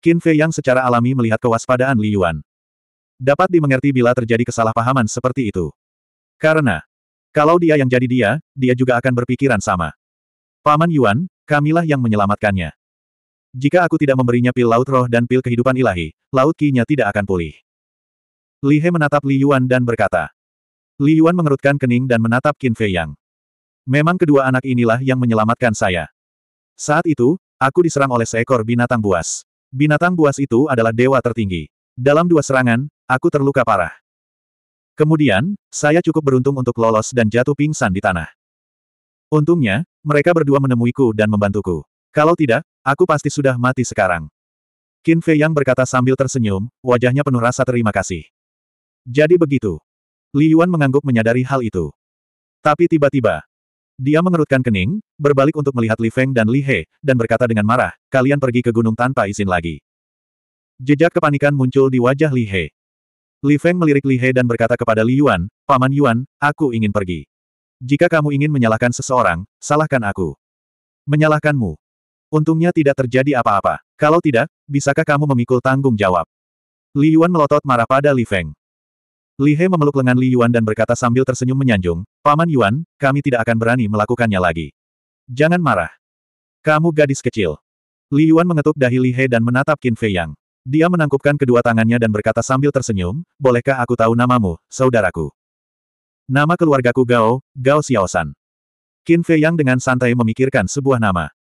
Qin Fei yang secara alami melihat kewaspadaan Li Yuan. Dapat dimengerti bila terjadi kesalahpahaman seperti itu. Karena, kalau dia yang jadi dia, dia juga akan berpikiran sama. Paman Yuan, kamilah yang menyelamatkannya. Jika aku tidak memberinya pil laut roh dan pil kehidupan ilahi, laut kinya tidak akan pulih. Li He menatap Li Yuan dan berkata. Li Yuan mengerutkan kening dan menatap Qin Fei Yang. Memang kedua anak inilah yang menyelamatkan saya. Saat itu, aku diserang oleh seekor binatang buas. Binatang buas itu adalah dewa tertinggi. Dalam dua serangan, aku terluka parah. Kemudian, saya cukup beruntung untuk lolos dan jatuh pingsan di tanah. Untungnya, mereka berdua menemuiku dan membantuku. Kalau tidak, aku pasti sudah mati sekarang. Qin Fei Yang berkata sambil tersenyum, wajahnya penuh rasa terima kasih. Jadi begitu. Li Yuan mengangguk menyadari hal itu. Tapi tiba-tiba, dia mengerutkan kening, berbalik untuk melihat Li Feng dan Li He, dan berkata dengan marah, kalian pergi ke gunung tanpa izin lagi. Jejak kepanikan muncul di wajah Li He. Li Feng melirik Li He dan berkata kepada Li Yuan, Paman Yuan, aku ingin pergi. Jika kamu ingin menyalahkan seseorang, salahkan aku. Menyalahkanmu. Untungnya tidak terjadi apa-apa. Kalau tidak, bisakah kamu memikul tanggung jawab? Li Yuan melotot marah pada Li Feng. Li He memeluk lengan Li Yuan dan berkata sambil tersenyum menyanjung, Paman Yuan, kami tidak akan berani melakukannya lagi. Jangan marah. Kamu gadis kecil. Li Yuan mengetuk dahi Li He dan menatap Qin Fei Yang. Dia menangkupkan kedua tangannya dan berkata sambil tersenyum, Bolehkah aku tahu namamu, saudaraku? Nama keluargaku Gao, Gao Xiaosan. Qin Fei Yang dengan santai memikirkan sebuah nama.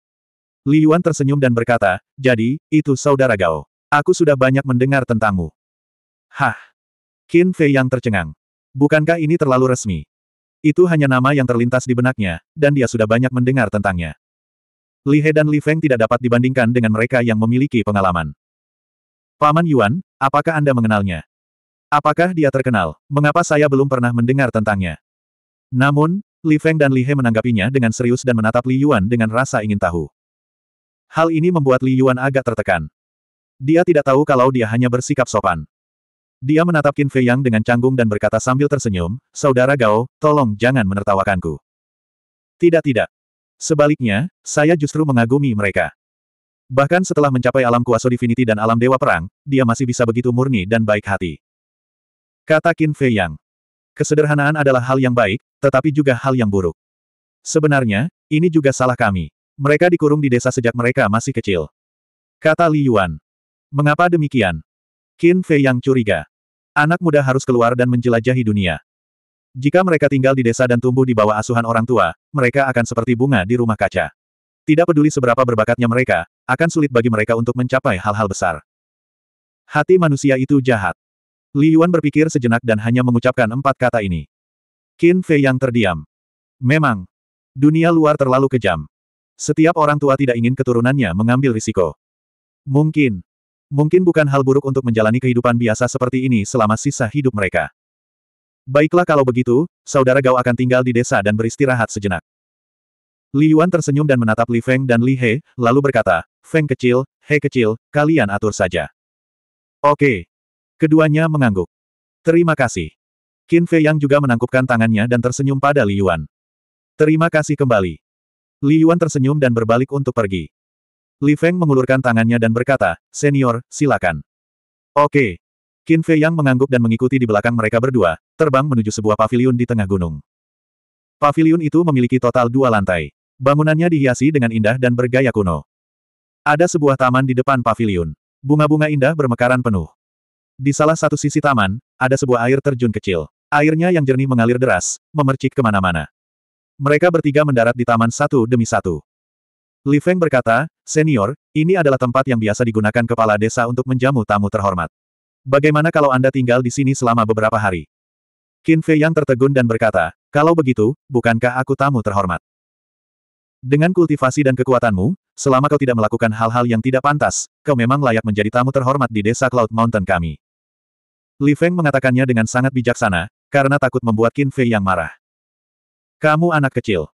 Li Yuan tersenyum dan berkata, jadi, itu saudara Gao. Aku sudah banyak mendengar tentangmu. Hah. Qin Fei yang tercengang. Bukankah ini terlalu resmi? Itu hanya nama yang terlintas di benaknya, dan dia sudah banyak mendengar tentangnya. Li He dan Li Feng tidak dapat dibandingkan dengan mereka yang memiliki pengalaman. Paman Yuan, apakah Anda mengenalnya? Apakah dia terkenal? Mengapa saya belum pernah mendengar tentangnya? Namun, Li Feng dan Li He menanggapinya dengan serius dan menatap Li Yuan dengan rasa ingin tahu. Hal ini membuat Li Yuan agak tertekan. Dia tidak tahu kalau dia hanya bersikap sopan. Dia menatap Qin Fei Yang dengan canggung dan berkata sambil tersenyum, Saudara Gao, tolong jangan menertawakanku. Tidak tidak. Sebaliknya, saya justru mengagumi mereka. Bahkan setelah mencapai alam kuasa divinity dan alam dewa perang, dia masih bisa begitu murni dan baik hati. Kata Qin Fei Yang. Kesederhanaan adalah hal yang baik, tetapi juga hal yang buruk. Sebenarnya, ini juga salah kami. Mereka dikurung di desa sejak mereka masih kecil. Kata Li Yuan. Mengapa demikian? Qin Fei yang curiga. Anak muda harus keluar dan menjelajahi dunia. Jika mereka tinggal di desa dan tumbuh di bawah asuhan orang tua, mereka akan seperti bunga di rumah kaca. Tidak peduli seberapa berbakatnya mereka, akan sulit bagi mereka untuk mencapai hal-hal besar. Hati manusia itu jahat. Li Yuan berpikir sejenak dan hanya mengucapkan empat kata ini. Qin Fei yang terdiam. Memang, dunia luar terlalu kejam. Setiap orang tua tidak ingin keturunannya mengambil risiko. Mungkin, Mungkin bukan hal buruk untuk menjalani kehidupan biasa seperti ini selama sisa hidup mereka. Baiklah kalau begitu, saudara Gao akan tinggal di desa dan beristirahat sejenak. Li Yuan tersenyum dan menatap Li Feng dan Li He, lalu berkata, Feng kecil, He kecil, kalian atur saja. Oke. Keduanya mengangguk. Terima kasih. Qin Fei Yang juga menangkupkan tangannya dan tersenyum pada Li Yuan. Terima kasih kembali. Li Yuan tersenyum dan berbalik untuk pergi. Li Feng mengulurkan tangannya dan berkata, Senior, silakan. Oke. Qin Fei Yang mengangguk dan mengikuti di belakang mereka berdua, terbang menuju sebuah pavilion di tengah gunung. Pavilion itu memiliki total dua lantai. Bangunannya dihiasi dengan indah dan bergaya kuno. Ada sebuah taman di depan pavilion. Bunga-bunga indah bermekaran penuh. Di salah satu sisi taman, ada sebuah air terjun kecil. Airnya yang jernih mengalir deras, memercik kemana-mana. Mereka bertiga mendarat di taman satu demi satu. Li Feng berkata, Senior, ini adalah tempat yang biasa digunakan kepala desa untuk menjamu tamu terhormat. Bagaimana kalau Anda tinggal di sini selama beberapa hari? Qin Fei yang tertegun dan berkata, kalau begitu, bukankah aku tamu terhormat? Dengan kultivasi dan kekuatanmu, selama kau tidak melakukan hal-hal yang tidak pantas, kau memang layak menjadi tamu terhormat di desa Cloud Mountain kami. Li Feng mengatakannya dengan sangat bijaksana, karena takut membuat Qin Fei yang marah. Kamu anak kecil.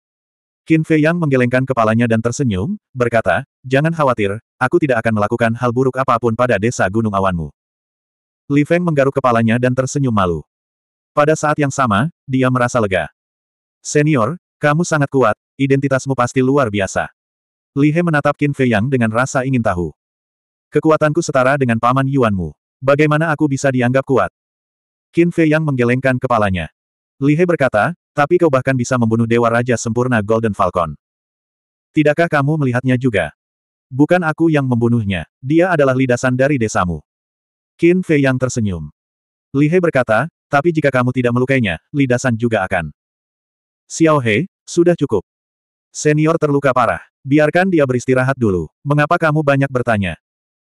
Qin Fei Yang menggelengkan kepalanya dan tersenyum, berkata, Jangan khawatir, aku tidak akan melakukan hal buruk apapun pada desa gunung awanmu. Li Feng menggaruk kepalanya dan tersenyum malu. Pada saat yang sama, dia merasa lega. Senior, kamu sangat kuat, identitasmu pasti luar biasa. Li He menatap Qin Fei Yang dengan rasa ingin tahu. Kekuatanku setara dengan paman Yuanmu. Bagaimana aku bisa dianggap kuat? Qin Fei Yang menggelengkan kepalanya. Li He berkata, tapi kau bahkan bisa membunuh Dewa Raja Sempurna Golden Falcon. Tidakkah kamu melihatnya juga? Bukan aku yang membunuhnya, dia adalah lidasan dari desamu. Qin Fei yang tersenyum. Li He berkata, tapi jika kamu tidak melukainya, lidasan juga akan. Xiao He, sudah cukup. Senior terluka parah. Biarkan dia beristirahat dulu. Mengapa kamu banyak bertanya?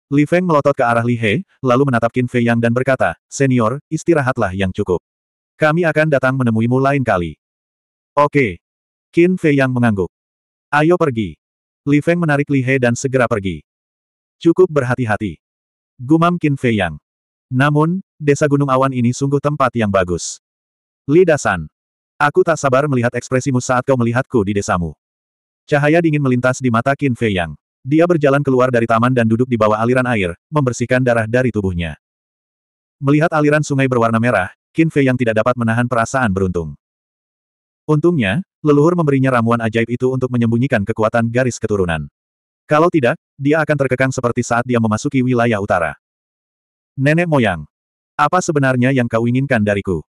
Li Feng melotot ke arah Li He, lalu menatap Qin Fei Yang dan berkata, Senior, istirahatlah yang cukup. Kami akan datang menemuimu lain kali. Oke. Qin Fei yang mengangguk. Ayo pergi. Li Feng menarik Li He dan segera pergi. Cukup berhati-hati. Gumam Qin Fei yang. Namun, desa Gunung Awan ini sungguh tempat yang bagus. Li Dasan. Aku tak sabar melihat ekspresimu saat kau melihatku di desamu. Cahaya dingin melintas di mata Qin Fei Yang. Dia berjalan keluar dari taman dan duduk di bawah aliran air, membersihkan darah dari tubuhnya. Melihat aliran sungai berwarna merah, Qin Fei yang tidak dapat menahan perasaan beruntung. Untungnya, leluhur memberinya ramuan ajaib itu untuk menyembunyikan kekuatan garis keturunan. Kalau tidak, dia akan terkekang seperti saat dia memasuki wilayah utara. Nenek moyang. Apa sebenarnya yang kau inginkan dariku?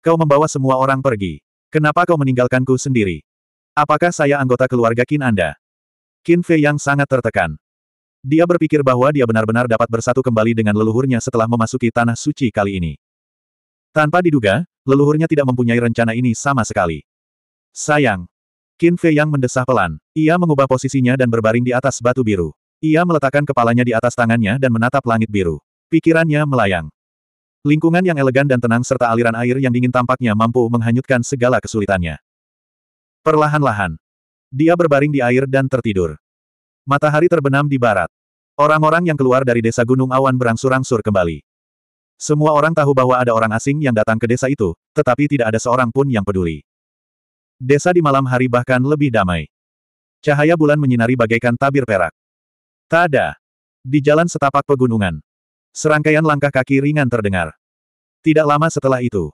Kau membawa semua orang pergi. Kenapa kau meninggalkanku sendiri? Apakah saya anggota keluarga Qin Anda? Qin Fei yang sangat tertekan. Dia berpikir bahwa dia benar-benar dapat bersatu kembali dengan leluhurnya setelah memasuki tanah suci kali ini. Tanpa diduga, leluhurnya tidak mempunyai rencana ini sama sekali. Sayang. Qin Fei Yang mendesah pelan. Ia mengubah posisinya dan berbaring di atas batu biru. Ia meletakkan kepalanya di atas tangannya dan menatap langit biru. Pikirannya melayang. Lingkungan yang elegan dan tenang serta aliran air yang dingin tampaknya mampu menghanyutkan segala kesulitannya. Perlahan-lahan. Dia berbaring di air dan tertidur. Matahari terbenam di barat. Orang-orang yang keluar dari desa Gunung Awan berangsur-angsur kembali. Semua orang tahu bahwa ada orang asing yang datang ke desa itu, tetapi tidak ada seorang pun yang peduli. Desa di malam hari bahkan lebih damai. Cahaya bulan menyinari bagaikan tabir perak. Tak ada. Di jalan setapak pegunungan. Serangkaian langkah kaki ringan terdengar. Tidak lama setelah itu,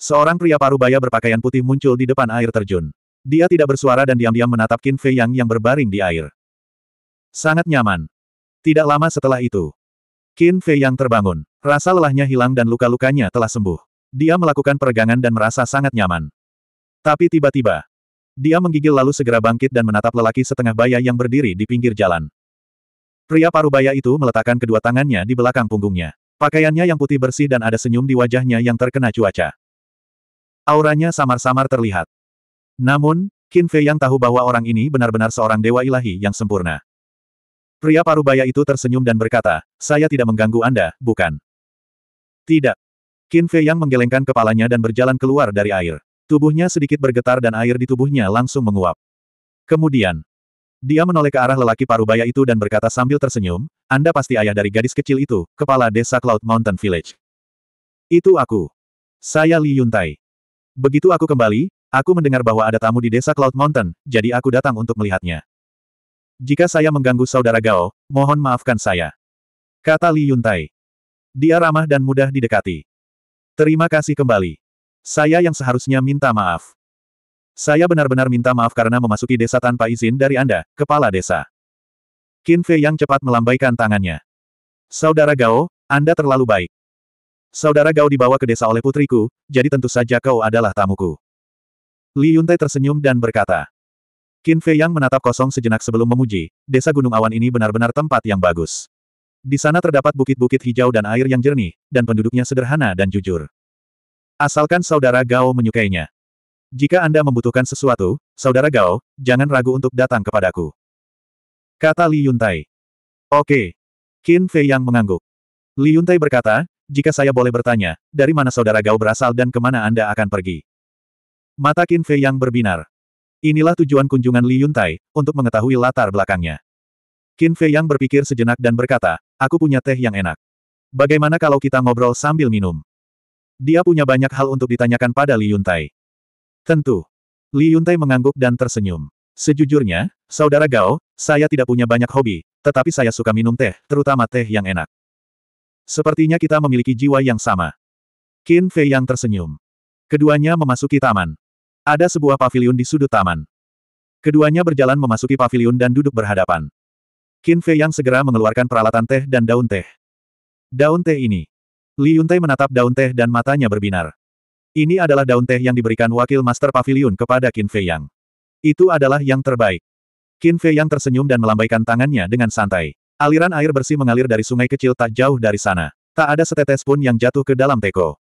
seorang pria parubaya berpakaian putih muncul di depan air terjun. Dia tidak bersuara dan diam-diam menatap Qin Fei Yang yang berbaring di air. Sangat nyaman. Tidak lama setelah itu, Qin Fei Yang terbangun. Rasa lelahnya hilang dan luka-lukanya telah sembuh. Dia melakukan peregangan dan merasa sangat nyaman. Tapi tiba-tiba, dia menggigil lalu segera bangkit dan menatap lelaki setengah baya yang berdiri di pinggir jalan. Pria parubaya itu meletakkan kedua tangannya di belakang punggungnya. Pakaiannya yang putih bersih dan ada senyum di wajahnya yang terkena cuaca. Auranya samar-samar terlihat. Namun, Qin Fei yang tahu bahwa orang ini benar-benar seorang dewa ilahi yang sempurna. Pria parubaya itu tersenyum dan berkata, saya tidak mengganggu Anda, bukan? Tidak. Qin Fei yang menggelengkan kepalanya dan berjalan keluar dari air. Tubuhnya sedikit bergetar dan air di tubuhnya langsung menguap. Kemudian, dia menoleh ke arah lelaki parubaya itu dan berkata sambil tersenyum, Anda pasti ayah dari gadis kecil itu, kepala desa Cloud Mountain Village. Itu aku. Saya Li Yuntai. Begitu aku kembali, aku mendengar bahwa ada tamu di desa Cloud Mountain, jadi aku datang untuk melihatnya. Jika saya mengganggu saudara Gao, mohon maafkan saya. Kata Li Yuntai. Dia ramah dan mudah didekati. Terima kasih kembali. Saya yang seharusnya minta maaf. Saya benar-benar minta maaf karena memasuki desa tanpa izin dari Anda, kepala desa. Qin Fei yang cepat melambaikan tangannya. Saudara Gao, Anda terlalu baik. Saudara Gao dibawa ke desa oleh putriku, jadi tentu saja kau adalah tamuku. Li Yuntai tersenyum dan berkata. Qin Fei yang menatap kosong sejenak sebelum memuji, desa Gunung Awan ini benar-benar tempat yang bagus. Di sana terdapat bukit-bukit hijau dan air yang jernih, dan penduduknya sederhana dan jujur. Asalkan saudara Gao menyukainya. Jika Anda membutuhkan sesuatu, saudara Gao, jangan ragu untuk datang kepadaku. Kata Li Yuntai. Oke. Qin Fei yang mengangguk. Li Yuntai berkata, jika saya boleh bertanya, dari mana saudara Gao berasal dan kemana Anda akan pergi? Mata Qin Fei yang berbinar. Inilah tujuan kunjungan Li Yuntai, untuk mengetahui latar belakangnya. Qin Fei Yang berpikir sejenak dan berkata, aku punya teh yang enak. Bagaimana kalau kita ngobrol sambil minum? Dia punya banyak hal untuk ditanyakan pada Li Yuntai. Tentu. Li Yuntai mengangguk dan tersenyum. Sejujurnya, Saudara Gao, saya tidak punya banyak hobi, tetapi saya suka minum teh, terutama teh yang enak. Sepertinya kita memiliki jiwa yang sama. Qin Fei yang tersenyum. Keduanya memasuki taman. Ada sebuah pavilion di sudut taman. Keduanya berjalan memasuki pavilion dan duduk berhadapan. Qin Fei Yang segera mengeluarkan peralatan teh dan daun teh. Daun teh ini. Li Yuntai menatap daun teh dan matanya berbinar. Ini adalah daun teh yang diberikan wakil Master Pavilion kepada Qin Fei Yang. Itu adalah yang terbaik. Qin Fei Yang tersenyum dan melambaikan tangannya dengan santai. Aliran air bersih mengalir dari sungai kecil tak jauh dari sana. Tak ada setetes pun yang jatuh ke dalam teko.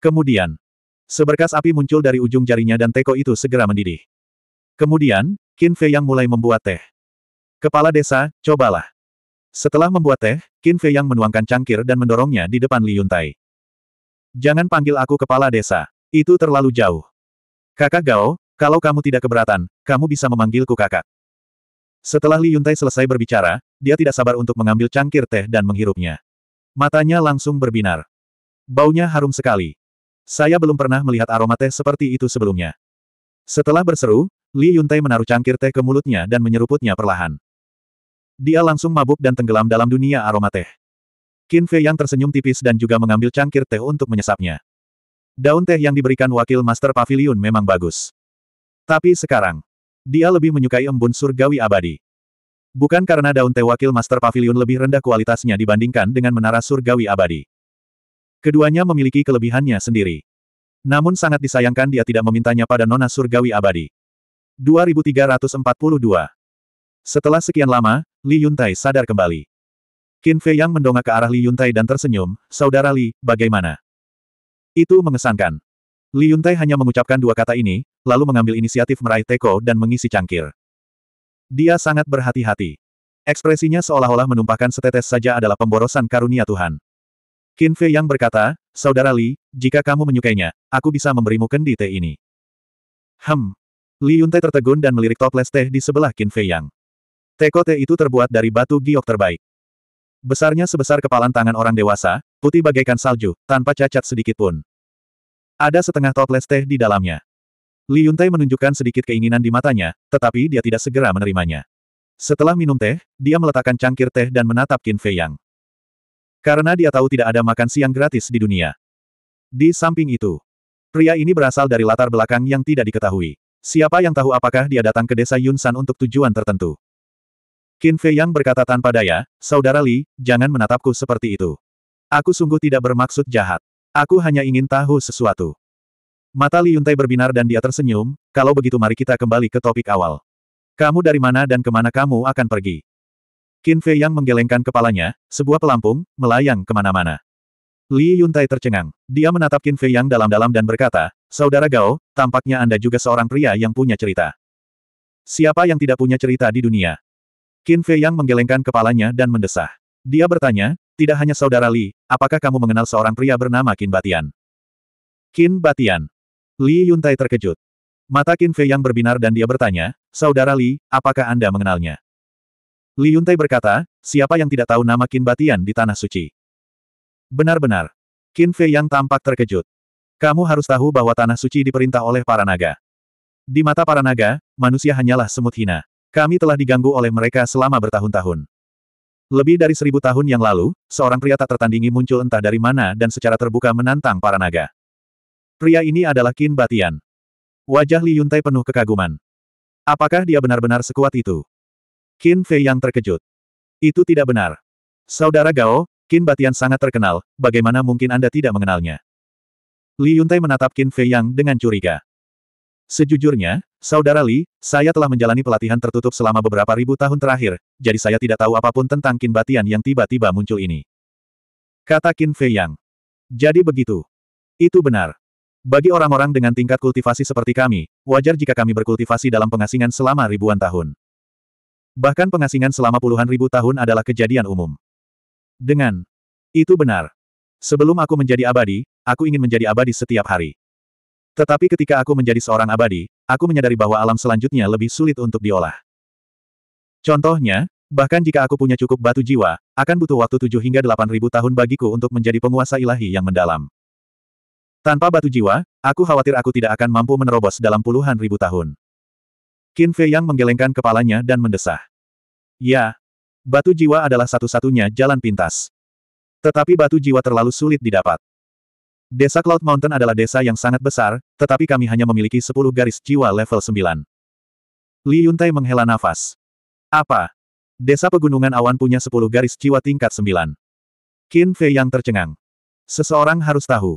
Kemudian, seberkas api muncul dari ujung jarinya dan teko itu segera mendidih. Kemudian, Qin Fei Yang mulai membuat teh. Kepala desa, cobalah. Setelah membuat teh, Qin Fei yang menuangkan cangkir dan mendorongnya di depan Li Yuntai. Jangan panggil aku kepala desa. Itu terlalu jauh. Kakak Gao, kalau kamu tidak keberatan, kamu bisa memanggilku kakak. Setelah Li Yuntai selesai berbicara, dia tidak sabar untuk mengambil cangkir teh dan menghirupnya. Matanya langsung berbinar. Baunya harum sekali. Saya belum pernah melihat aroma teh seperti itu sebelumnya. Setelah berseru, Li Yuntai menaruh cangkir teh ke mulutnya dan menyeruputnya perlahan. Dia langsung mabuk dan tenggelam dalam dunia aroma teh. Qin Fei yang tersenyum tipis dan juga mengambil cangkir teh untuk menyesapnya. Daun teh yang diberikan wakil Master Pavilion memang bagus. Tapi sekarang, dia lebih menyukai embun surgawi abadi. Bukan karena daun teh wakil Master Pavilion lebih rendah kualitasnya dibandingkan dengan menara surgawi abadi. Keduanya memiliki kelebihannya sendiri. Namun sangat disayangkan dia tidak memintanya pada nona surgawi abadi. 2342 Setelah sekian lama, Li Yuntai sadar kembali. Qin Fei Yang mendongak ke arah Li Yuntai dan tersenyum, Saudara Li, bagaimana? Itu mengesankan. Li Yuntai hanya mengucapkan dua kata ini, lalu mengambil inisiatif meraih teko dan mengisi cangkir. Dia sangat berhati-hati. Ekspresinya seolah-olah menumpahkan setetes saja adalah pemborosan karunia Tuhan. Qin Fei Yang berkata, Saudara Li, jika kamu menyukainya, aku bisa memberimu kendi teh ini. Hem. Li Yuntai tertegun dan melirik toples teh di sebelah Qin Fei Yang. Tekote itu terbuat dari batu giok terbaik. Besarnya sebesar kepalan tangan orang dewasa, putih bagaikan salju, tanpa cacat sedikit pun. Ada setengah toples teh di dalamnya. Li Yuntai menunjukkan sedikit keinginan di matanya, tetapi dia tidak segera menerimanya. Setelah minum teh, dia meletakkan cangkir teh dan menatap Qin Fei Yang. Karena dia tahu tidak ada makan siang gratis di dunia. Di samping itu, pria ini berasal dari latar belakang yang tidak diketahui. Siapa yang tahu apakah dia datang ke desa Yunsan untuk tujuan tertentu? Qin Fei Yang berkata tanpa daya, Saudara Li, jangan menatapku seperti itu. Aku sungguh tidak bermaksud jahat. Aku hanya ingin tahu sesuatu. Mata Li Yuntai berbinar dan dia tersenyum, kalau begitu mari kita kembali ke topik awal. Kamu dari mana dan kemana kamu akan pergi? Qin Fei Yang menggelengkan kepalanya, sebuah pelampung, melayang kemana-mana. Li Yuntai tercengang. Dia menatap Qin Fei Yang dalam-dalam dan berkata, Saudara Gao, tampaknya Anda juga seorang pria yang punya cerita. Siapa yang tidak punya cerita di dunia? Qin Fei Yang menggelengkan kepalanya dan mendesah. Dia bertanya, tidak hanya saudara Li, apakah kamu mengenal seorang pria bernama Qin Batian? Qin Batian. Li Yuntai terkejut. Mata Qin Fei Yang berbinar dan dia bertanya, Saudara Li, apakah Anda mengenalnya? Li Yuntai berkata, siapa yang tidak tahu nama Qin Batian di Tanah Suci? Benar-benar. Qin Fei Yang tampak terkejut. Kamu harus tahu bahwa Tanah Suci diperintah oleh para naga. Di mata para naga, manusia hanyalah semut hina. Kami telah diganggu oleh mereka selama bertahun-tahun. Lebih dari seribu tahun yang lalu, seorang pria tak tertandingi muncul entah dari mana dan secara terbuka menantang para naga. Pria ini adalah Qin Batian. Wajah Li Yuntai penuh kekaguman. Apakah dia benar-benar sekuat itu? Qin Fei yang terkejut. Itu tidak benar. Saudara Gao, Qin Batian sangat terkenal, bagaimana mungkin Anda tidak mengenalnya? Li Yuntai menatap Qin Fei Yang dengan curiga. Sejujurnya, Saudara Li, saya telah menjalani pelatihan tertutup selama beberapa ribu tahun terakhir, jadi saya tidak tahu apapun tentang Qin Batian yang tiba-tiba muncul ini. Kata Qin Fei Yang. Jadi begitu. Itu benar. Bagi orang-orang dengan tingkat kultivasi seperti kami, wajar jika kami berkultivasi dalam pengasingan selama ribuan tahun. Bahkan pengasingan selama puluhan ribu tahun adalah kejadian umum. Dengan itu benar. Sebelum aku menjadi abadi, aku ingin menjadi abadi setiap hari. Tetapi ketika aku menjadi seorang abadi, aku menyadari bahwa alam selanjutnya lebih sulit untuk diolah. Contohnya, bahkan jika aku punya cukup batu jiwa, akan butuh waktu 7 hingga ribu tahun bagiku untuk menjadi penguasa ilahi yang mendalam. Tanpa batu jiwa, aku khawatir aku tidak akan mampu menerobos dalam puluhan ribu tahun. Qin Fei Yang menggelengkan kepalanya dan mendesah. Ya, batu jiwa adalah satu-satunya jalan pintas. Tetapi batu jiwa terlalu sulit didapat. Desa Cloud Mountain adalah desa yang sangat besar, tetapi kami hanya memiliki 10 garis jiwa level 9. Li Yuntai menghela nafas. Apa? Desa Pegunungan Awan punya 10 garis jiwa tingkat 9. Qin Fei yang tercengang. Seseorang harus tahu.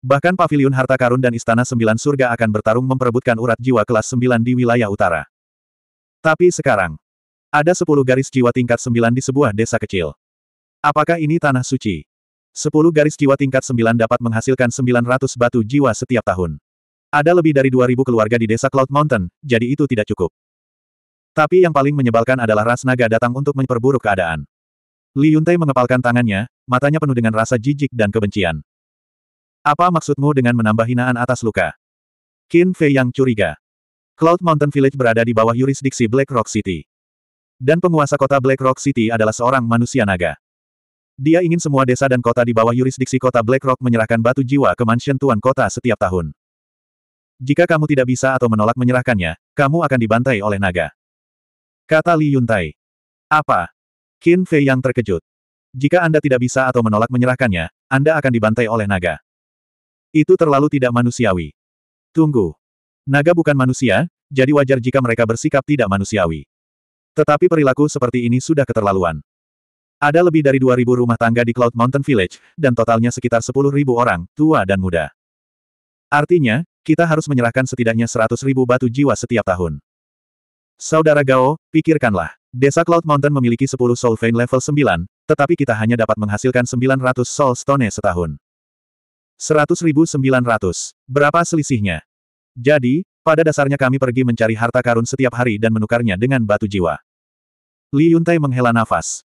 Bahkan Paviliun Harta Karun dan Istana Sembilan Surga akan bertarung memperebutkan urat jiwa kelas 9 di wilayah utara. Tapi sekarang, ada 10 garis jiwa tingkat 9 di sebuah desa kecil. Apakah ini tanah suci? Sepuluh garis jiwa tingkat sembilan dapat menghasilkan 900 batu jiwa setiap tahun. Ada lebih dari 2.000 keluarga di desa Cloud Mountain, jadi itu tidak cukup. Tapi yang paling menyebalkan adalah ras naga datang untuk memperburuk keadaan. Li Yuntai mengepalkan tangannya, matanya penuh dengan rasa jijik dan kebencian. Apa maksudmu dengan menambah hinaan atas luka? Qin Fei yang curiga. Cloud Mountain Village berada di bawah yurisdiksi Black Rock City. Dan penguasa kota Black Rock City adalah seorang manusia naga. Dia ingin semua desa dan kota di bawah yurisdiksi kota Black Rock menyerahkan batu jiwa ke mansion tuan kota setiap tahun. Jika kamu tidak bisa atau menolak menyerahkannya, kamu akan dibantai oleh naga. Kata Li Yuntai. Apa? Qin Fei yang terkejut. Jika Anda tidak bisa atau menolak menyerahkannya, Anda akan dibantai oleh naga. Itu terlalu tidak manusiawi. Tunggu. Naga bukan manusia, jadi wajar jika mereka bersikap tidak manusiawi. Tetapi perilaku seperti ini sudah keterlaluan. Ada lebih dari 2.000 rumah tangga di Cloud Mountain Village, dan totalnya sekitar 10.000 orang, tua dan muda. Artinya, kita harus menyerahkan setidaknya 100.000 batu jiwa setiap tahun. Saudara Gao, pikirkanlah. Desa Cloud Mountain memiliki 10 Soul Vein level 9, tetapi kita hanya dapat menghasilkan 900 Soul Stone setahun. 100.900. Berapa selisihnya? Jadi, pada dasarnya kami pergi mencari harta karun setiap hari dan menukarnya dengan batu jiwa. Li Yuntai menghela nafas.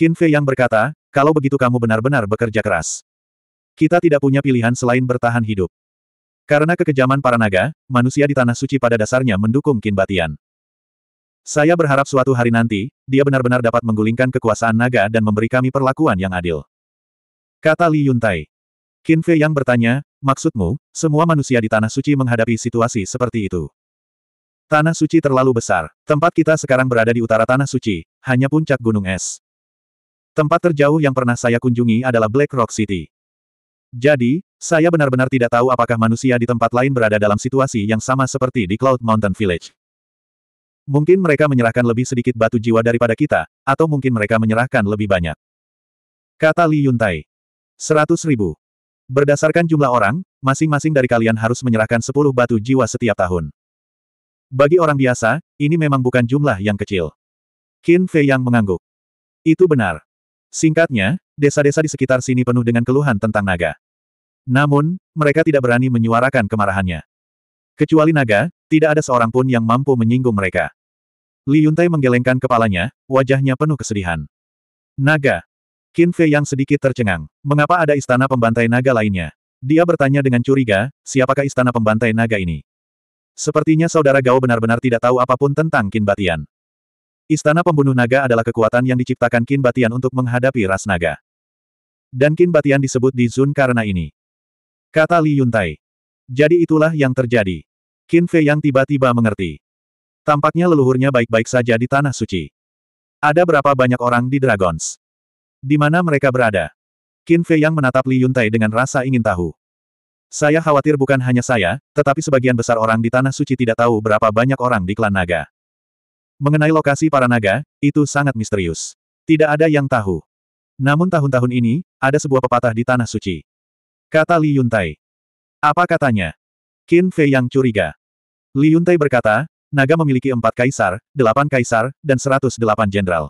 Qin Fei yang berkata, kalau begitu kamu benar-benar bekerja keras. Kita tidak punya pilihan selain bertahan hidup. Karena kekejaman para naga, manusia di Tanah Suci pada dasarnya mendukung Qin Batian. Saya berharap suatu hari nanti, dia benar-benar dapat menggulingkan kekuasaan naga dan memberi kami perlakuan yang adil. Kata Li Yuntai. Qin Fei yang bertanya, maksudmu, semua manusia di Tanah Suci menghadapi situasi seperti itu? Tanah Suci terlalu besar. Tempat kita sekarang berada di utara Tanah Suci, hanya puncak gunung es. Tempat terjauh yang pernah saya kunjungi adalah Black Rock City. Jadi, saya benar-benar tidak tahu apakah manusia di tempat lain berada dalam situasi yang sama seperti di Cloud Mountain Village. Mungkin mereka menyerahkan lebih sedikit batu jiwa daripada kita, atau mungkin mereka menyerahkan lebih banyak. Kata Li Yuntai. Seratus ribu. Berdasarkan jumlah orang, masing-masing dari kalian harus menyerahkan sepuluh batu jiwa setiap tahun. Bagi orang biasa, ini memang bukan jumlah yang kecil. Qin Fei yang mengangguk. Itu benar. Singkatnya, desa-desa di sekitar sini penuh dengan keluhan tentang naga. Namun, mereka tidak berani menyuarakan kemarahannya. Kecuali naga, tidak ada seorang pun yang mampu menyinggung mereka. Li Yuntai menggelengkan kepalanya, wajahnya penuh kesedihan. Naga. Qin Fei yang sedikit tercengang. Mengapa ada istana pembantai naga lainnya? Dia bertanya dengan curiga, siapakah istana pembantai naga ini? Sepertinya saudara Gao benar-benar tidak tahu apapun tentang Qin Batian. Istana Pembunuh Naga adalah kekuatan yang diciptakan Kin Batian untuk menghadapi ras naga. Dan Kin Batian disebut di Zun karena ini. Kata Li Yuntai. Jadi itulah yang terjadi. Qin Fei yang tiba-tiba mengerti. Tampaknya leluhurnya baik-baik saja di Tanah Suci. Ada berapa banyak orang di Dragons? Di mana mereka berada? Qin Fei yang menatap Li Yuntai dengan rasa ingin tahu. Saya khawatir bukan hanya saya, tetapi sebagian besar orang di Tanah Suci tidak tahu berapa banyak orang di klan naga. Mengenai lokasi para naga, itu sangat misterius. Tidak ada yang tahu. Namun tahun-tahun ini, ada sebuah pepatah di Tanah Suci. Kata Li Yuntai. Apa katanya? Qin Fei yang curiga. Li Yuntai berkata, naga memiliki empat kaisar, delapan kaisar, dan seratus delapan jenderal.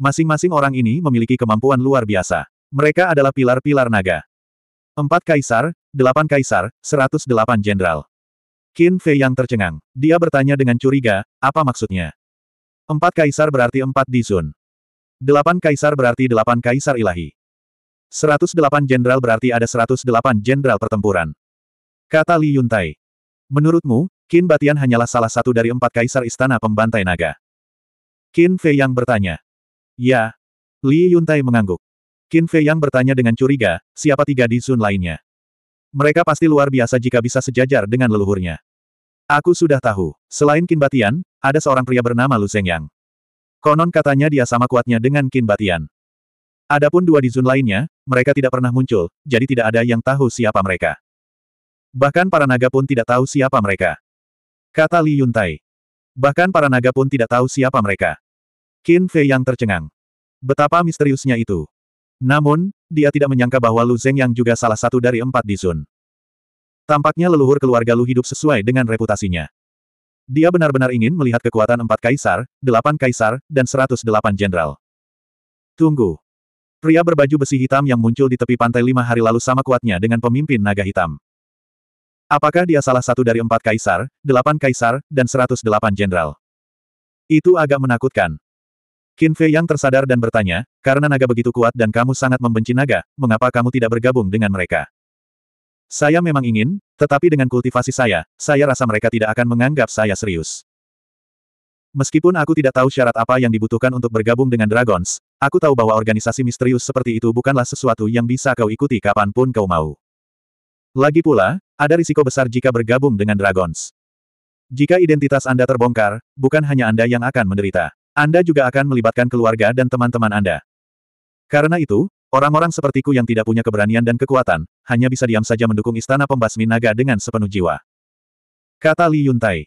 Masing-masing orang ini memiliki kemampuan luar biasa. Mereka adalah pilar-pilar naga. Empat kaisar, delapan kaisar, seratus delapan jenderal. Qin Fei yang tercengang. Dia bertanya dengan curiga, apa maksudnya? Empat kaisar berarti empat dizun. Delapan kaisar berarti delapan kaisar ilahi. Seratus delapan jenderal berarti ada seratus delapan jenderal pertempuran. Kata Li Yuntai. Menurutmu, Qin Batian hanyalah salah satu dari empat kaisar istana pembantai naga. Qin Fei Yang bertanya. Ya. Li Yuntai mengangguk. Qin Fei Yang bertanya dengan curiga, siapa tiga dizun lainnya? Mereka pasti luar biasa jika bisa sejajar dengan leluhurnya. Aku sudah tahu. Selain Kin Batian, ada seorang pria bernama Lu Yang. Konon katanya dia sama kuatnya dengan Kin Batian. Adapun dua di dizun lainnya, mereka tidak pernah muncul, jadi tidak ada yang tahu siapa mereka. Bahkan para naga pun tidak tahu siapa mereka. Kata Li Yuntai. Bahkan para naga pun tidak tahu siapa mereka. Qin Fei yang tercengang. Betapa misteriusnya itu. Namun, dia tidak menyangka bahwa Lu Zeng yang juga salah satu dari empat di dizun. Tampaknya leluhur keluarga Lu hidup sesuai dengan reputasinya. Dia benar-benar ingin melihat kekuatan empat kaisar, delapan kaisar, dan seratus delapan jenderal. Tunggu. Pria berbaju besi hitam yang muncul di tepi pantai lima hari lalu sama kuatnya dengan pemimpin naga hitam. Apakah dia salah satu dari empat kaisar, delapan kaisar, dan seratus delapan jenderal? Itu agak menakutkan. Qin Fei yang tersadar dan bertanya, karena naga begitu kuat dan kamu sangat membenci naga, mengapa kamu tidak bergabung dengan mereka? Saya memang ingin, tetapi dengan kultivasi saya, saya rasa mereka tidak akan menganggap saya serius. Meskipun aku tidak tahu syarat apa yang dibutuhkan untuk bergabung dengan Dragons, aku tahu bahwa organisasi misterius seperti itu bukanlah sesuatu yang bisa kau ikuti kapanpun kau mau. Lagi pula, ada risiko besar jika bergabung dengan Dragons. Jika identitas Anda terbongkar, bukan hanya Anda yang akan menderita. Anda juga akan melibatkan keluarga dan teman-teman Anda. Karena itu, Orang-orang sepertiku yang tidak punya keberanian dan kekuatan, hanya bisa diam saja mendukung istana pembasmi naga dengan sepenuh jiwa. Kata Li Yuntai.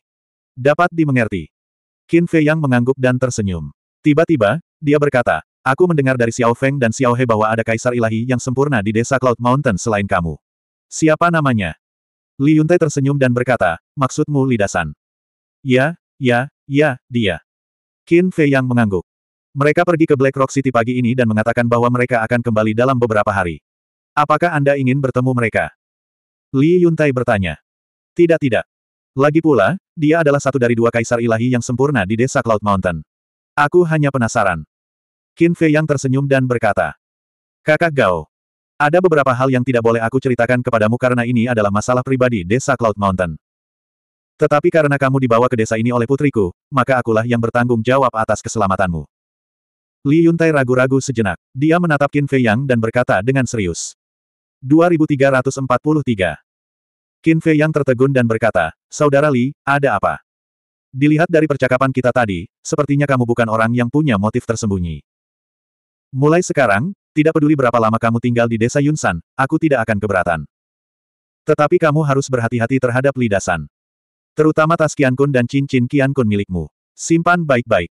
Dapat dimengerti. Qin Fei Yang mengangguk dan tersenyum. Tiba-tiba, dia berkata, Aku mendengar dari Xiao Feng dan Xiao He bahwa ada kaisar ilahi yang sempurna di desa Cloud Mountain selain kamu. Siapa namanya? Li Yuntai tersenyum dan berkata, Maksudmu lidasan? Ya, ya, ya, dia. Qin Fei Yang mengangguk. Mereka pergi ke Black Rock City pagi ini dan mengatakan bahwa mereka akan kembali dalam beberapa hari. Apakah Anda ingin bertemu mereka? Li Yuntai bertanya. Tidak tidak. Lagi pula, dia adalah satu dari dua kaisar ilahi yang sempurna di desa Cloud Mountain. Aku hanya penasaran. Qin Fei yang tersenyum dan berkata. Kakak Gao. Ada beberapa hal yang tidak boleh aku ceritakan kepadamu karena ini adalah masalah pribadi desa Cloud Mountain. Tetapi karena kamu dibawa ke desa ini oleh putriku, maka akulah yang bertanggung jawab atas keselamatanmu. Li Yuntai ragu-ragu sejenak. Dia menatap Qin Fei Yang dan berkata dengan serius. 2343. Qin Fei Yang tertegun dan berkata, Saudara Li, ada apa? Dilihat dari percakapan kita tadi, sepertinya kamu bukan orang yang punya motif tersembunyi. Mulai sekarang, tidak peduli berapa lama kamu tinggal di desa Yunsan, aku tidak akan keberatan. Tetapi kamu harus berhati-hati terhadap lidasan. Terutama tas Qiankun dan cincin Qiankun milikmu. Simpan baik-baik.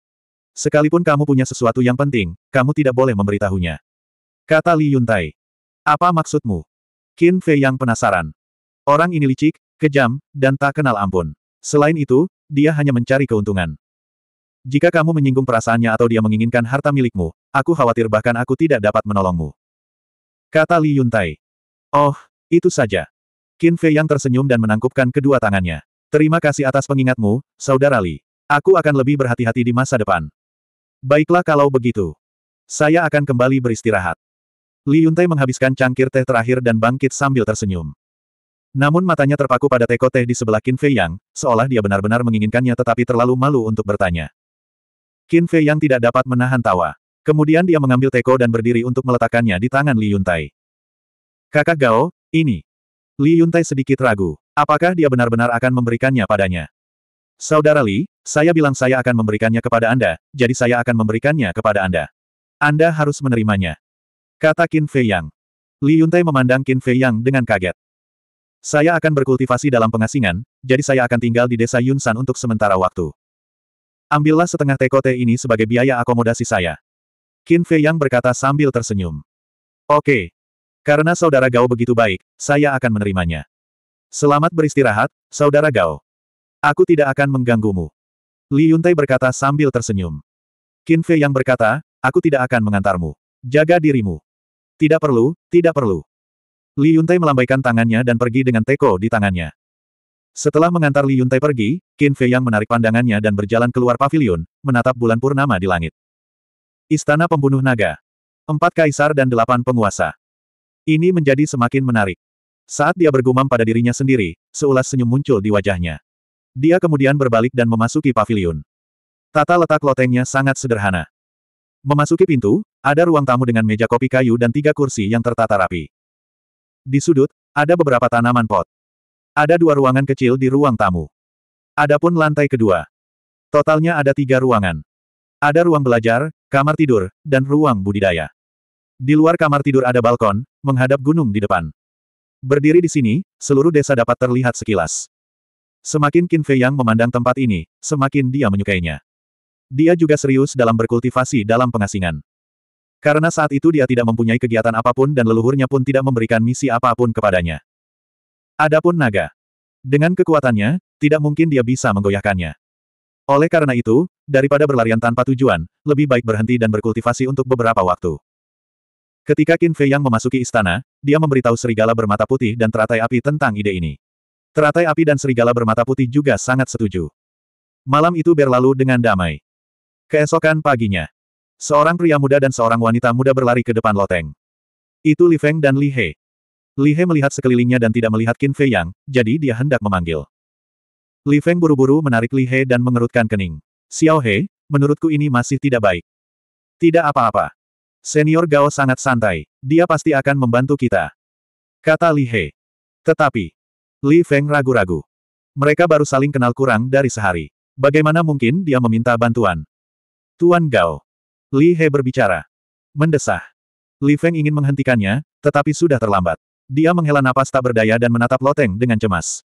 Sekalipun kamu punya sesuatu yang penting, kamu tidak boleh memberitahunya. Kata Li Yuntai. Apa maksudmu? Qin Fei yang penasaran. Orang ini licik, kejam, dan tak kenal ampun. Selain itu, dia hanya mencari keuntungan. Jika kamu menyinggung perasaannya atau dia menginginkan harta milikmu, aku khawatir bahkan aku tidak dapat menolongmu. Kata Li Yuntai. Oh, itu saja. Qin Fei yang tersenyum dan menangkupkan kedua tangannya. Terima kasih atas pengingatmu, Saudara Li. Aku akan lebih berhati-hati di masa depan. Baiklah kalau begitu. Saya akan kembali beristirahat. Li Yuntai menghabiskan cangkir teh terakhir dan bangkit sambil tersenyum. Namun matanya terpaku pada teko teh di sebelah Qin Fei Yang, seolah dia benar-benar menginginkannya tetapi terlalu malu untuk bertanya. Qin Fei Yang tidak dapat menahan tawa. Kemudian dia mengambil teko dan berdiri untuk meletakkannya di tangan Li Yuntai. Kakak Gao, ini. Li Yuntai sedikit ragu. Apakah dia benar-benar akan memberikannya padanya? Saudara Li, saya bilang saya akan memberikannya kepada Anda, jadi saya akan memberikannya kepada Anda. Anda harus menerimanya. Kata Qin Fei Yang. Li Yuntai memandang Qin Fei Yang dengan kaget. Saya akan berkultivasi dalam pengasingan, jadi saya akan tinggal di desa Yunsan untuk sementara waktu. Ambillah setengah teko teh ini sebagai biaya akomodasi saya. Qin Fei Yang berkata sambil tersenyum. Oke. Karena saudara Gao begitu baik, saya akan menerimanya. Selamat beristirahat, saudara Gao. Aku tidak akan mengganggumu. Li Yuntai berkata sambil tersenyum. Qin Fei yang berkata, aku tidak akan mengantarmu. Jaga dirimu. Tidak perlu, tidak perlu. Li Yuntai melambaikan tangannya dan pergi dengan teko di tangannya. Setelah mengantar Li Yuntai pergi, Qin Fei yang menarik pandangannya dan berjalan keluar pavilion, menatap bulan purnama di langit. Istana Pembunuh Naga. Empat kaisar dan delapan penguasa. Ini menjadi semakin menarik. Saat dia bergumam pada dirinya sendiri, seulas senyum muncul di wajahnya. Dia kemudian berbalik dan memasuki pavilion. Tata letak lotengnya sangat sederhana. Memasuki pintu, ada ruang tamu dengan meja kopi kayu dan tiga kursi yang tertata rapi. Di sudut, ada beberapa tanaman pot. Ada dua ruangan kecil di ruang tamu. Adapun lantai kedua. Totalnya ada tiga ruangan. Ada ruang belajar, kamar tidur, dan ruang budidaya. Di luar kamar tidur ada balkon, menghadap gunung di depan. Berdiri di sini, seluruh desa dapat terlihat sekilas. Semakin Qin Fei Yang memandang tempat ini, semakin dia menyukainya. Dia juga serius dalam berkultivasi dalam pengasingan. Karena saat itu dia tidak mempunyai kegiatan apapun dan leluhurnya pun tidak memberikan misi apapun kepadanya. Adapun naga. Dengan kekuatannya, tidak mungkin dia bisa menggoyahkannya. Oleh karena itu, daripada berlarian tanpa tujuan, lebih baik berhenti dan berkultivasi untuk beberapa waktu. Ketika Qin Fei Yang memasuki istana, dia memberitahu serigala bermata putih dan teratai api tentang ide ini. Teratai api dan serigala bermata putih juga sangat setuju. Malam itu berlalu dengan damai. Keesokan paginya, seorang pria muda dan seorang wanita muda berlari ke depan loteng. Itu Li Feng dan Li He. Li He melihat sekelilingnya dan tidak melihat Qin Fei Yang, jadi dia hendak memanggil. Li Feng buru-buru menarik Li He dan mengerutkan kening. Xiao He, menurutku ini masih tidak baik. Tidak apa-apa. Senior Gao sangat santai. Dia pasti akan membantu kita. Kata Li He. Tetapi, Li Feng ragu-ragu. Mereka baru saling kenal kurang dari sehari. Bagaimana mungkin dia meminta bantuan? Tuan Gao. Li He berbicara. Mendesah. Li Feng ingin menghentikannya, tetapi sudah terlambat. Dia menghela napas tak berdaya dan menatap loteng dengan cemas.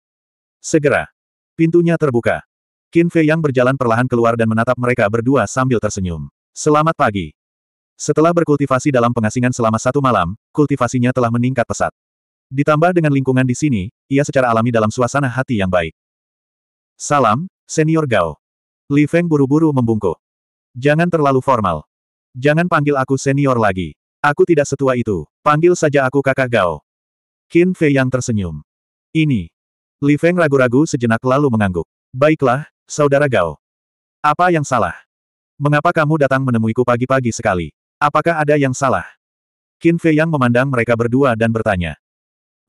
Segera. Pintunya terbuka. Qin Fei yang berjalan perlahan keluar dan menatap mereka berdua sambil tersenyum. Selamat pagi. Setelah berkultivasi dalam pengasingan selama satu malam, kultivasinya telah meningkat pesat. Ditambah dengan lingkungan di sini, ia secara alami dalam suasana hati yang baik. Salam, Senior Gao. Li Feng buru-buru membungkuk. Jangan terlalu formal. Jangan panggil aku senior lagi. Aku tidak setua itu. Panggil saja aku kakak Gao. Qin Fei yang tersenyum. Ini. Li Feng ragu-ragu sejenak lalu mengangguk. Baiklah, saudara Gao. Apa yang salah? Mengapa kamu datang menemuiku pagi-pagi sekali? Apakah ada yang salah? Qin Fei yang memandang mereka berdua dan bertanya.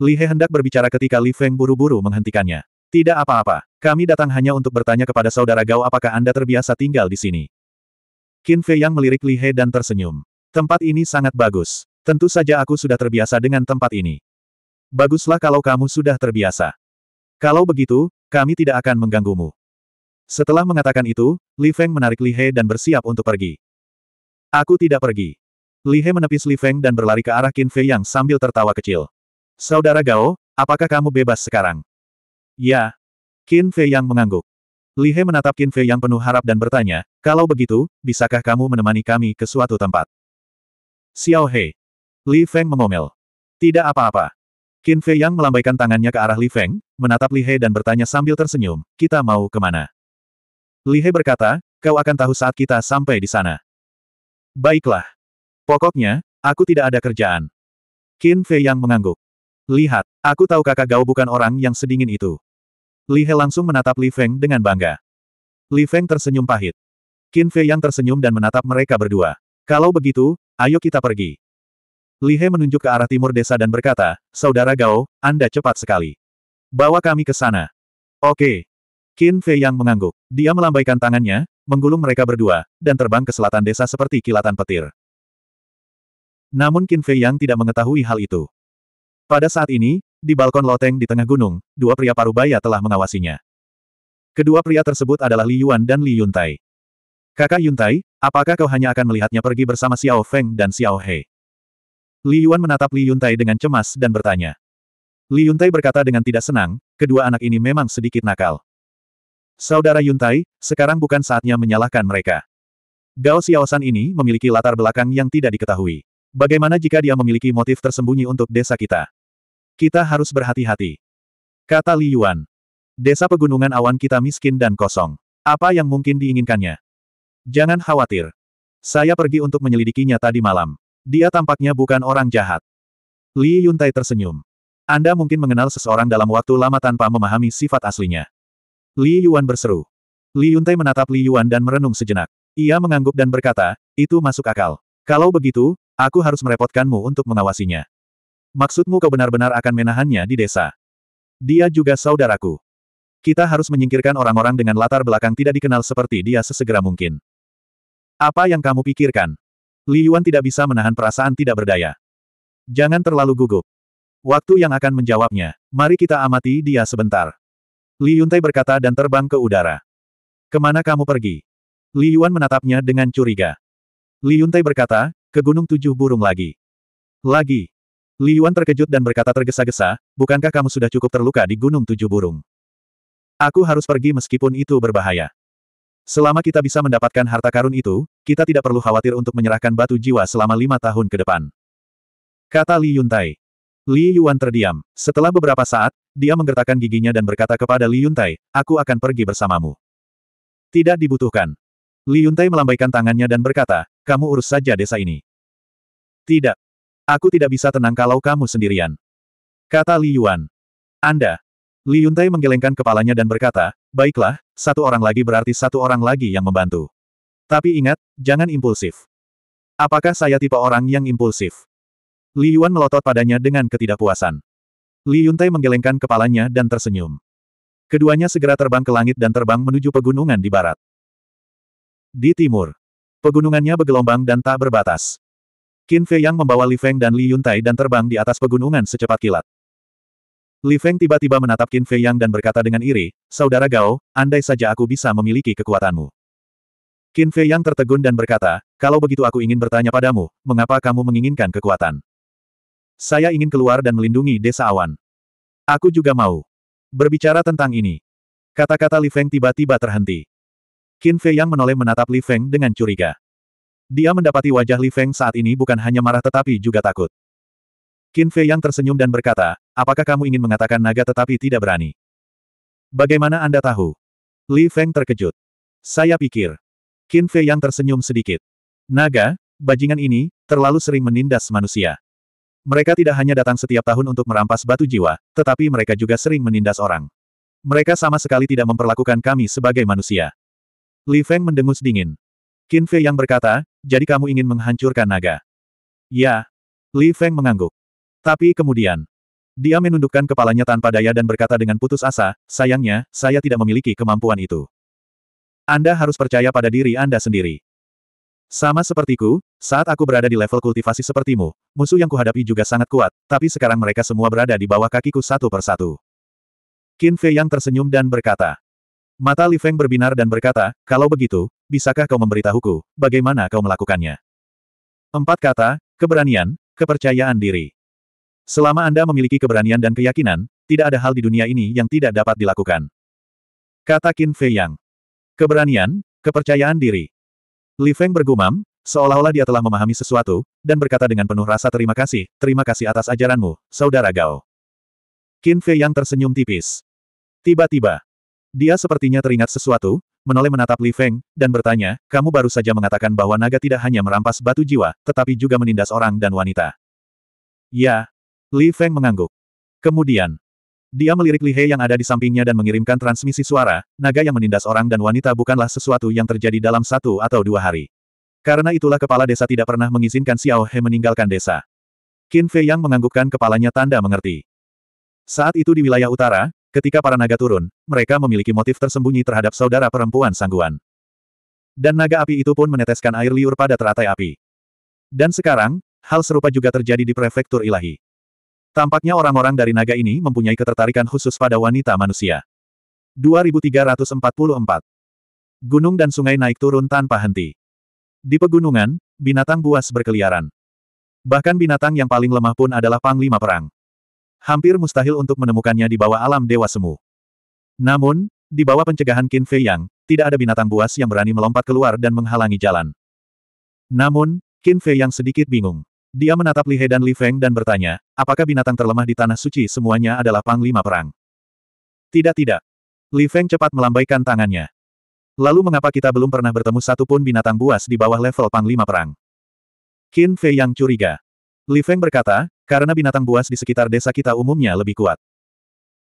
Li He hendak berbicara ketika Li Feng buru-buru menghentikannya. Tidak apa-apa, kami datang hanya untuk bertanya kepada saudara Gao apakah Anda terbiasa tinggal di sini. Qin Fei yang melirik Li He dan tersenyum. Tempat ini sangat bagus. Tentu saja aku sudah terbiasa dengan tempat ini. Baguslah kalau kamu sudah terbiasa. Kalau begitu, kami tidak akan mengganggumu. Setelah mengatakan itu, Li Feng menarik Li He dan bersiap untuk pergi. Aku tidak pergi. Li He menepis Li Feng dan berlari ke arah Qin Fei Yang sambil tertawa kecil. Saudara Gao, apakah kamu bebas sekarang? Ya. Qin Fei Yang mengangguk. Li He menatap Qin Fei Yang penuh harap dan bertanya, kalau begitu, bisakah kamu menemani kami ke suatu tempat? Xiao Hei, Li Feng mengomel. Tidak apa-apa. Qin Fei Yang melambaikan tangannya ke arah Li Feng, menatap Li He dan bertanya sambil tersenyum, kita mau kemana? Li He berkata, kau akan tahu saat kita sampai di sana. Baiklah. Pokoknya, aku tidak ada kerjaan. Qin Fei Yang mengangguk. Lihat, aku tahu kakak Gao bukan orang yang sedingin itu. Li He langsung menatap Li Feng dengan bangga. Li Feng tersenyum pahit. Qin Fei yang tersenyum dan menatap mereka berdua. Kalau begitu, ayo kita pergi. Li He menunjuk ke arah timur desa dan berkata, Saudara Gao, Anda cepat sekali. Bawa kami ke sana. Oke. Qin Fei yang mengangguk. Dia melambaikan tangannya, menggulung mereka berdua, dan terbang ke selatan desa seperti kilatan petir. Namun Qin Fei yang tidak mengetahui hal itu. Pada saat ini, di balkon loteng di tengah gunung, dua pria parubaya telah mengawasinya. Kedua pria tersebut adalah Li Yuan dan Li Yuntai. Kakak Yuntai, apakah kau hanya akan melihatnya pergi bersama Xiao Feng dan Xiao He? Li Yuan menatap Li Yuntai dengan cemas dan bertanya. Li Yuntai berkata dengan tidak senang, kedua anak ini memang sedikit nakal. Saudara Yuntai, sekarang bukan saatnya menyalahkan mereka. Gao Xiaosan ini memiliki latar belakang yang tidak diketahui. Bagaimana jika dia memiliki motif tersembunyi untuk desa kita? Kita harus berhati-hati. Kata Li Yuan. Desa pegunungan awan kita miskin dan kosong. Apa yang mungkin diinginkannya? Jangan khawatir. Saya pergi untuk menyelidikinya tadi malam. Dia tampaknya bukan orang jahat. Li Yuntai tersenyum. Anda mungkin mengenal seseorang dalam waktu lama tanpa memahami sifat aslinya. Li Yuan berseru. Li Yuntai menatap Li Yuan dan merenung sejenak. Ia mengangguk dan berkata, itu masuk akal. Kalau begitu, aku harus merepotkanmu untuk mengawasinya. Maksudmu kau benar-benar akan menahannya di desa? Dia juga saudaraku. Kita harus menyingkirkan orang-orang dengan latar belakang tidak dikenal seperti dia sesegera mungkin. Apa yang kamu pikirkan? Li Yuan tidak bisa menahan perasaan tidak berdaya. Jangan terlalu gugup. Waktu yang akan menjawabnya. Mari kita amati dia sebentar. Li Yuntai berkata dan terbang ke udara. Kemana kamu pergi? Li Yuan menatapnya dengan curiga. Li Yuntai berkata, ke Gunung Tujuh Burung lagi. Lagi, Li Yuan terkejut dan berkata tergesa-gesa, bukankah kamu sudah cukup terluka di Gunung Tujuh Burung? Aku harus pergi meskipun itu berbahaya. Selama kita bisa mendapatkan harta karun itu, kita tidak perlu khawatir untuk menyerahkan batu jiwa selama lima tahun ke depan. Kata Li Yuntai. Li Yuan terdiam. Setelah beberapa saat, dia menggertakkan giginya dan berkata kepada Li Yuntai, aku akan pergi bersamamu. Tidak dibutuhkan. Li Yuntai melambaikan tangannya dan berkata, kamu urus saja desa ini. Tidak. Aku tidak bisa tenang kalau kamu sendirian. Kata Li Yuan. Anda. Li Yuntai menggelengkan kepalanya dan berkata, baiklah, satu orang lagi berarti satu orang lagi yang membantu. Tapi ingat, jangan impulsif. Apakah saya tipe orang yang impulsif? Li Yuan melotot padanya dengan ketidakpuasan. Li Yuntai menggelengkan kepalanya dan tersenyum. Keduanya segera terbang ke langit dan terbang menuju pegunungan di barat. Di timur, pegunungannya bergelombang dan tak berbatas. Qin Fei Yang membawa Li Feng dan Li Yuntai dan terbang di atas pegunungan secepat kilat. Li Feng tiba-tiba menatap Qin Fei Yang dan berkata dengan iri, Saudara Gao, andai saja aku bisa memiliki kekuatanmu. Qin Fei Yang tertegun dan berkata, kalau begitu aku ingin bertanya padamu, mengapa kamu menginginkan kekuatan? Saya ingin keluar dan melindungi desa awan. Aku juga mau. Berbicara tentang ini. Kata-kata Li Feng tiba-tiba terhenti. Qin Fei Yang menoleh menatap Li Feng dengan curiga. Dia mendapati wajah Li Feng saat ini bukan hanya marah tetapi juga takut. Qin Fei yang tersenyum dan berkata, apakah kamu ingin mengatakan naga tetapi tidak berani? Bagaimana Anda tahu? Li Feng terkejut. Saya pikir. Qin Fei yang tersenyum sedikit. Naga, bajingan ini, terlalu sering menindas manusia. Mereka tidak hanya datang setiap tahun untuk merampas batu jiwa, tetapi mereka juga sering menindas orang. Mereka sama sekali tidak memperlakukan kami sebagai manusia. Li Feng mendengus dingin. Qin Fei yang berkata, jadi kamu ingin menghancurkan naga? Ya. Li Feng mengangguk. Tapi kemudian. Dia menundukkan kepalanya tanpa daya dan berkata dengan putus asa, sayangnya, saya tidak memiliki kemampuan itu. Anda harus percaya pada diri Anda sendiri. Sama sepertiku, saat aku berada di level kultivasi sepertimu, musuh yang kuhadapi juga sangat kuat, tapi sekarang mereka semua berada di bawah kakiku satu persatu. Qin Fei yang tersenyum dan berkata, Mata Li Feng berbinar dan berkata, kalau begitu, bisakah kau memberitahuku, bagaimana kau melakukannya? Empat kata, keberanian, kepercayaan diri. Selama Anda memiliki keberanian dan keyakinan, tidak ada hal di dunia ini yang tidak dapat dilakukan. Kata Qin Fei Yang. Keberanian, kepercayaan diri. Li Feng bergumam, seolah-olah dia telah memahami sesuatu, dan berkata dengan penuh rasa terima kasih, terima kasih atas ajaranmu, saudara Gao. Qin Fei Yang tersenyum tipis. Tiba-tiba, dia sepertinya teringat sesuatu, menoleh menatap Li Feng, dan bertanya, kamu baru saja mengatakan bahwa naga tidak hanya merampas batu jiwa, tetapi juga menindas orang dan wanita. Ya. Li Feng mengangguk. Kemudian, dia melirik Li He yang ada di sampingnya dan mengirimkan transmisi suara, naga yang menindas orang dan wanita bukanlah sesuatu yang terjadi dalam satu atau dua hari. Karena itulah kepala desa tidak pernah mengizinkan Xiao He meninggalkan desa. Qin Fei yang menganggukkan kepalanya tanda mengerti. Saat itu di wilayah utara, Ketika para naga turun, mereka memiliki motif tersembunyi terhadap saudara perempuan Sangguan. Dan naga api itu pun meneteskan air liur pada teratai api. Dan sekarang, hal serupa juga terjadi di prefektur ilahi. Tampaknya orang-orang dari naga ini mempunyai ketertarikan khusus pada wanita manusia. 2344 Gunung dan sungai naik turun tanpa henti. Di pegunungan, binatang buas berkeliaran. Bahkan binatang yang paling lemah pun adalah panglima perang. Hampir mustahil untuk menemukannya di bawah alam dewa semu. Namun, di bawah pencegahan Qin Fei Yang, tidak ada binatang buas yang berani melompat keluar dan menghalangi jalan. Namun, Qin Fei Yang sedikit bingung. Dia menatap Li He dan Li Feng dan bertanya, apakah binatang terlemah di Tanah Suci semuanya adalah Panglima Perang? Tidak-tidak. Li Feng cepat melambaikan tangannya. Lalu mengapa kita belum pernah bertemu satupun binatang buas di bawah level Panglima Perang? Qin Fei Yang curiga. Li Feng berkata, karena binatang buas di sekitar desa kita umumnya lebih kuat.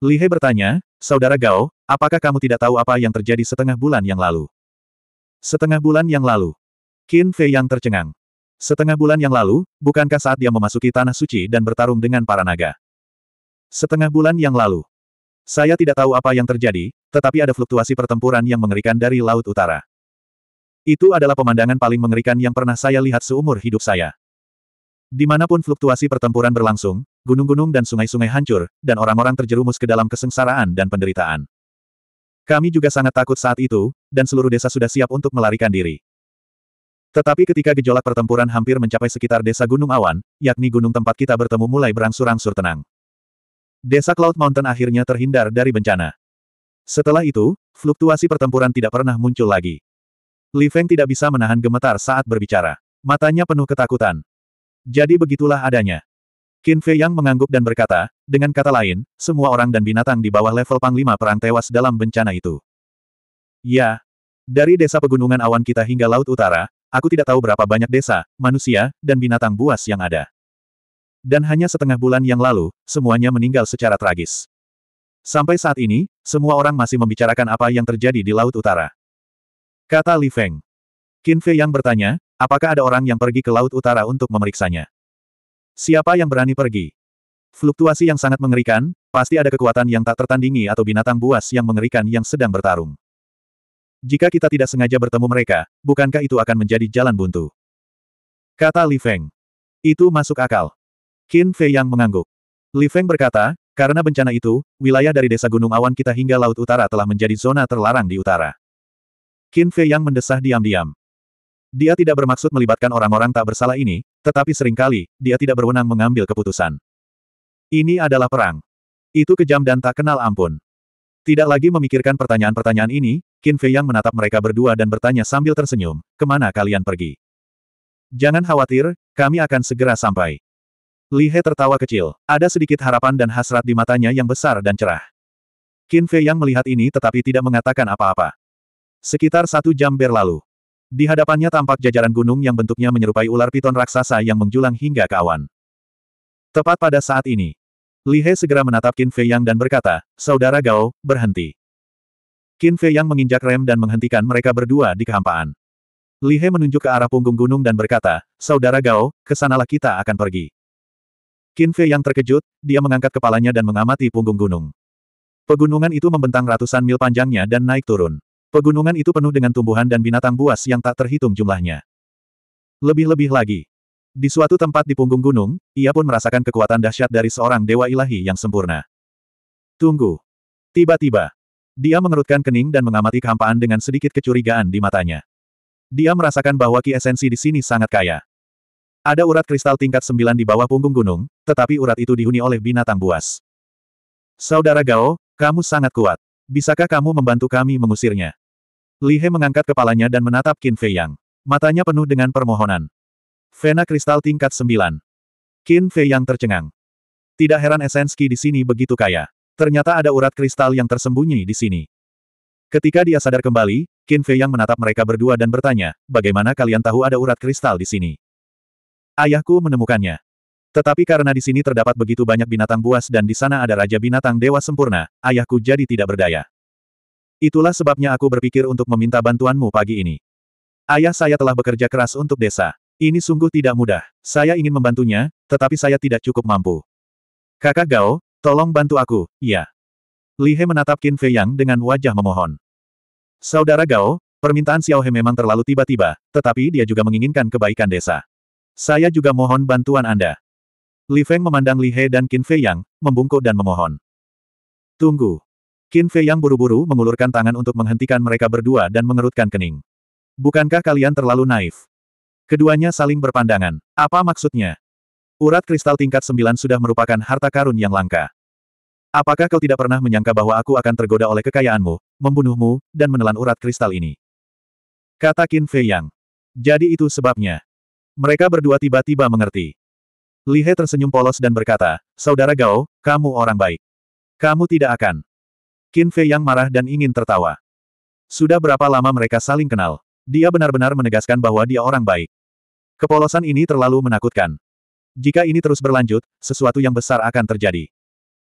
Lihe bertanya, Saudara Gao, apakah kamu tidak tahu apa yang terjadi setengah bulan yang lalu? Setengah bulan yang lalu. Qin Fei yang tercengang. Setengah bulan yang lalu, bukankah saat dia memasuki Tanah Suci dan bertarung dengan para naga? Setengah bulan yang lalu. Saya tidak tahu apa yang terjadi, tetapi ada fluktuasi pertempuran yang mengerikan dari Laut Utara. Itu adalah pemandangan paling mengerikan yang pernah saya lihat seumur hidup saya. Dimanapun fluktuasi pertempuran berlangsung, gunung-gunung dan sungai-sungai hancur, dan orang-orang terjerumus ke dalam kesengsaraan dan penderitaan. Kami juga sangat takut saat itu, dan seluruh desa sudah siap untuk melarikan diri. Tetapi ketika gejolak pertempuran hampir mencapai sekitar desa Gunung Awan, yakni gunung tempat kita bertemu mulai berangsur-angsur tenang. Desa Cloud Mountain akhirnya terhindar dari bencana. Setelah itu, fluktuasi pertempuran tidak pernah muncul lagi. Li Feng tidak bisa menahan gemetar saat berbicara. Matanya penuh ketakutan. Jadi begitulah adanya. Qin Fei Yang mengangguk dan berkata, dengan kata lain, semua orang dan binatang di bawah level Panglima Perang tewas dalam bencana itu. Ya. Dari desa pegunungan awan kita hingga Laut Utara, aku tidak tahu berapa banyak desa, manusia, dan binatang buas yang ada. Dan hanya setengah bulan yang lalu, semuanya meninggal secara tragis. Sampai saat ini, semua orang masih membicarakan apa yang terjadi di Laut Utara. Kata Li Feng. Qin Fei Yang bertanya, Apakah ada orang yang pergi ke Laut Utara untuk memeriksanya? Siapa yang berani pergi? Fluktuasi yang sangat mengerikan, pasti ada kekuatan yang tak tertandingi atau binatang buas yang mengerikan yang sedang bertarung. Jika kita tidak sengaja bertemu mereka, bukankah itu akan menjadi jalan buntu? Kata Li Feng. Itu masuk akal. Qin Fei yang mengangguk. Li Feng berkata, karena bencana itu, wilayah dari desa Gunung Awan kita hingga Laut Utara telah menjadi zona terlarang di utara. Qin Fei yang mendesah diam-diam. Dia tidak bermaksud melibatkan orang-orang tak bersalah ini, tetapi seringkali, dia tidak berwenang mengambil keputusan. Ini adalah perang. Itu kejam dan tak kenal ampun. Tidak lagi memikirkan pertanyaan-pertanyaan ini, Qin Fei Yang menatap mereka berdua dan bertanya sambil tersenyum, kemana kalian pergi? Jangan khawatir, kami akan segera sampai. Li He tertawa kecil, ada sedikit harapan dan hasrat di matanya yang besar dan cerah. Qin Fei Yang melihat ini tetapi tidak mengatakan apa-apa. Sekitar satu jam berlalu. Di hadapannya tampak jajaran gunung yang bentuknya menyerupai ular piton raksasa yang menjulang hingga ke awan. Tepat pada saat ini, Li He segera menatap Qin Fei Yang dan berkata, Saudara Gao, berhenti. Qin Fei Yang menginjak rem dan menghentikan mereka berdua di kehampaan. Li He menunjuk ke arah punggung gunung dan berkata, Saudara Gao, kesanalah kita akan pergi. Qin Fei Yang terkejut, dia mengangkat kepalanya dan mengamati punggung gunung. Pegunungan itu membentang ratusan mil panjangnya dan naik turun. Pegunungan itu penuh dengan tumbuhan dan binatang buas yang tak terhitung jumlahnya. Lebih-lebih lagi. Di suatu tempat di punggung gunung, ia pun merasakan kekuatan dahsyat dari seorang dewa ilahi yang sempurna. Tunggu. Tiba-tiba. Dia mengerutkan kening dan mengamati kehampaan dengan sedikit kecurigaan di matanya. Dia merasakan bahwa ki esensi di sini sangat kaya. Ada urat kristal tingkat sembilan di bawah punggung gunung, tetapi urat itu dihuni oleh binatang buas. Saudara Gao, kamu sangat kuat. Bisakah kamu membantu kami mengusirnya? Li He mengangkat kepalanya dan menatap Qin Fei Yang. Matanya penuh dengan permohonan. Vena kristal tingkat 9. Qin Fei Yang tercengang. Tidak heran esenski di sini begitu kaya. Ternyata ada urat kristal yang tersembunyi di sini. Ketika dia sadar kembali, Qin Fei Yang menatap mereka berdua dan bertanya, bagaimana kalian tahu ada urat kristal di sini? Ayahku menemukannya. Tetapi karena di sini terdapat begitu banyak binatang buas dan di sana ada raja binatang dewa sempurna, ayahku jadi tidak berdaya. Itulah sebabnya aku berpikir untuk meminta bantuanmu pagi ini. Ayah saya telah bekerja keras untuk desa. Ini sungguh tidak mudah. Saya ingin membantunya, tetapi saya tidak cukup mampu. Kakak Gao, tolong bantu aku, ya. Li He menatap Qin Fei Yang dengan wajah memohon. Saudara Gao, permintaan Xiao He memang terlalu tiba-tiba, tetapi dia juga menginginkan kebaikan desa. Saya juga mohon bantuan Anda. Li Feng memandang Li He dan Qin Fei Yang, membungkuk dan memohon. Tunggu, Qin Fei yang buru-buru mengulurkan tangan untuk menghentikan mereka berdua dan mengerutkan kening. Bukankah kalian terlalu naif? Keduanya saling berpandangan. Apa maksudnya? Urat kristal tingkat sembilan sudah merupakan harta karun yang langka. Apakah kau tidak pernah menyangka bahwa aku akan tergoda oleh kekayaanmu, membunuhmu, dan menelan urat kristal ini? Kata Qin Fei Yang. Jadi itu sebabnya. Mereka berdua tiba-tiba mengerti. Li He tersenyum polos dan berkata, Saudara Gao, kamu orang baik. Kamu tidak akan Qin Fei yang marah dan ingin tertawa. Sudah berapa lama mereka saling kenal? Dia benar-benar menegaskan bahwa dia orang baik. Kepolosan ini terlalu menakutkan. Jika ini terus berlanjut, sesuatu yang besar akan terjadi.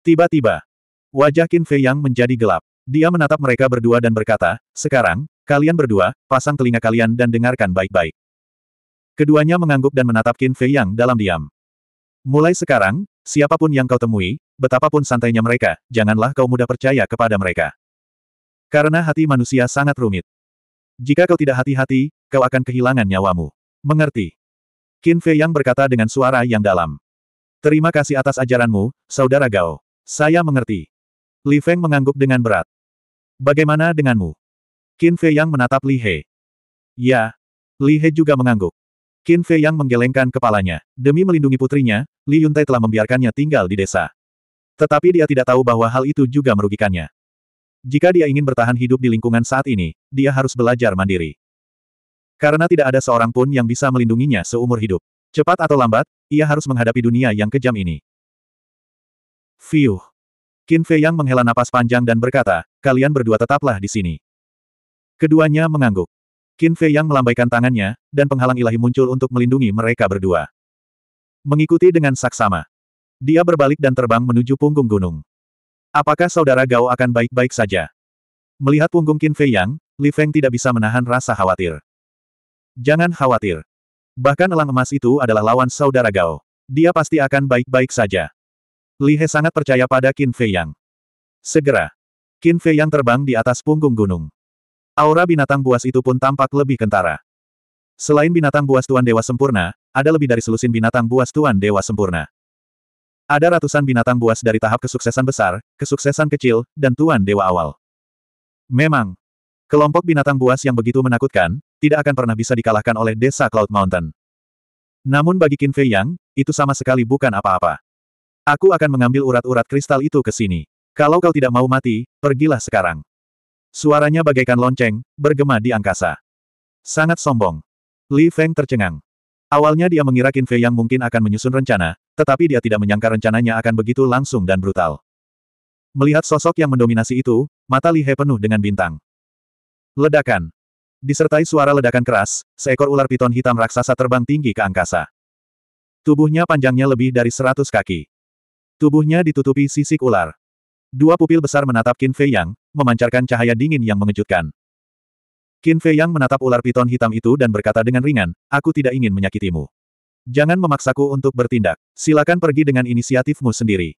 Tiba-tiba, wajah Qin Fei yang menjadi gelap. Dia menatap mereka berdua dan berkata, sekarang, kalian berdua, pasang telinga kalian dan dengarkan baik-baik. Keduanya mengangguk dan menatap Qin Fei yang dalam diam. Mulai sekarang, siapapun yang kau temui, betapapun santainya mereka, janganlah kau mudah percaya kepada mereka. Karena hati manusia sangat rumit. Jika kau tidak hati-hati, kau akan kehilangan nyawamu. Mengerti? Qin Fei Yang berkata dengan suara yang dalam. Terima kasih atas ajaranmu, Saudara Gao. Saya mengerti. Li Feng mengangguk dengan berat. Bagaimana denganmu? Qin Fei Yang menatap Li He. Ya. Li He juga mengangguk. Qin Fei Yang menggelengkan kepalanya. Demi melindungi putrinya, Li Yuntai telah membiarkannya tinggal di desa. Tetapi dia tidak tahu bahwa hal itu juga merugikannya. Jika dia ingin bertahan hidup di lingkungan saat ini, dia harus belajar mandiri. Karena tidak ada seorang pun yang bisa melindunginya seumur hidup. Cepat atau lambat, ia harus menghadapi dunia yang kejam ini. Fiuh. Qin Fei Yang menghela napas panjang dan berkata, kalian berdua tetaplah di sini. Keduanya mengangguk. Qin Fei Yang melambaikan tangannya, dan penghalang ilahi muncul untuk melindungi mereka berdua. Mengikuti dengan saksama. Dia berbalik dan terbang menuju punggung gunung. Apakah saudara Gao akan baik-baik saja? Melihat punggung Qin Fei Yang, Li Feng tidak bisa menahan rasa khawatir. Jangan khawatir. Bahkan elang emas itu adalah lawan saudara Gao. Dia pasti akan baik-baik saja. Li He sangat percaya pada Qin Fei Yang. Segera, Qin Fei Yang terbang di atas punggung gunung. Aura binatang buas itu pun tampak lebih kentara. Selain binatang buas Tuan Dewa Sempurna, ada lebih dari selusin binatang buas Tuan Dewa Sempurna. Ada ratusan binatang buas dari tahap kesuksesan besar, kesuksesan kecil, dan Tuan Dewa awal. Memang, kelompok binatang buas yang begitu menakutkan, tidak akan pernah bisa dikalahkan oleh desa Cloud Mountain. Namun bagi Qin Fei Yang, itu sama sekali bukan apa-apa. Aku akan mengambil urat-urat kristal itu ke sini. Kalau kau tidak mau mati, pergilah sekarang. Suaranya bagaikan lonceng, bergema di angkasa. Sangat sombong. Li Feng tercengang. Awalnya dia mengira Qin Fei Yang mungkin akan menyusun rencana, tetapi dia tidak menyangka rencananya akan begitu langsung dan brutal. Melihat sosok yang mendominasi itu, mata Li He penuh dengan bintang. Ledakan. Disertai suara ledakan keras, seekor ular piton hitam raksasa terbang tinggi ke angkasa. Tubuhnya panjangnya lebih dari seratus kaki. Tubuhnya ditutupi sisik ular. Dua pupil besar menatap Qin Fei Yang, memancarkan cahaya dingin yang mengejutkan. Qin Fei Yang menatap ular piton hitam itu dan berkata dengan ringan, aku tidak ingin menyakitimu. Jangan memaksaku untuk bertindak. Silakan pergi dengan inisiatifmu sendiri.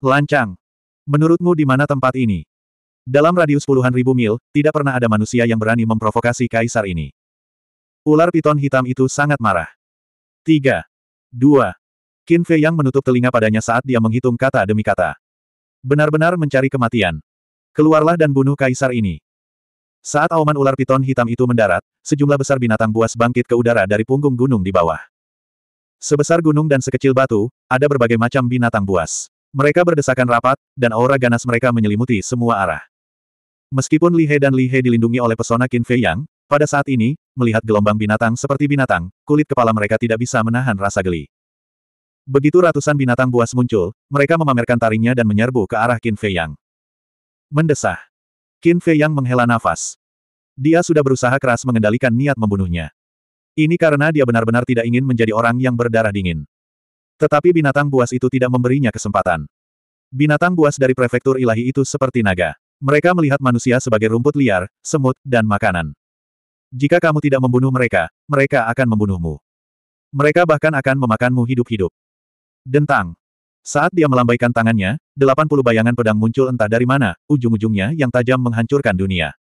Lancang. Menurutmu di mana tempat ini? Dalam radius puluhan ribu mil, tidak pernah ada manusia yang berani memprovokasi kaisar ini. Ular piton hitam itu sangat marah. 3. 2. Qin Fei yang menutup telinga padanya saat dia menghitung kata demi kata. Benar-benar mencari kematian. Keluarlah dan bunuh kaisar ini. Saat auman ular piton hitam itu mendarat, sejumlah besar binatang buas bangkit ke udara dari punggung gunung di bawah. Sebesar gunung dan sekecil batu, ada berbagai macam binatang buas. Mereka berdesakan rapat, dan aura ganas mereka menyelimuti semua arah. Meskipun Li He dan Li He dilindungi oleh pesona Qin Fei Yang, pada saat ini, melihat gelombang binatang seperti binatang, kulit kepala mereka tidak bisa menahan rasa geli. Begitu ratusan binatang buas muncul, mereka memamerkan taringnya dan menyerbu ke arah Qin Fei Yang. Mendesah. Qin Fei Yang menghela nafas. Dia sudah berusaha keras mengendalikan niat membunuhnya. Ini karena dia benar-benar tidak ingin menjadi orang yang berdarah dingin. Tetapi binatang buas itu tidak memberinya kesempatan. Binatang buas dari prefektur ilahi itu seperti naga. Mereka melihat manusia sebagai rumput liar, semut, dan makanan. Jika kamu tidak membunuh mereka, mereka akan membunuhmu. Mereka bahkan akan memakanmu hidup-hidup. Dentang. Saat dia melambaikan tangannya, 80 bayangan pedang muncul entah dari mana, ujung-ujungnya yang tajam menghancurkan dunia.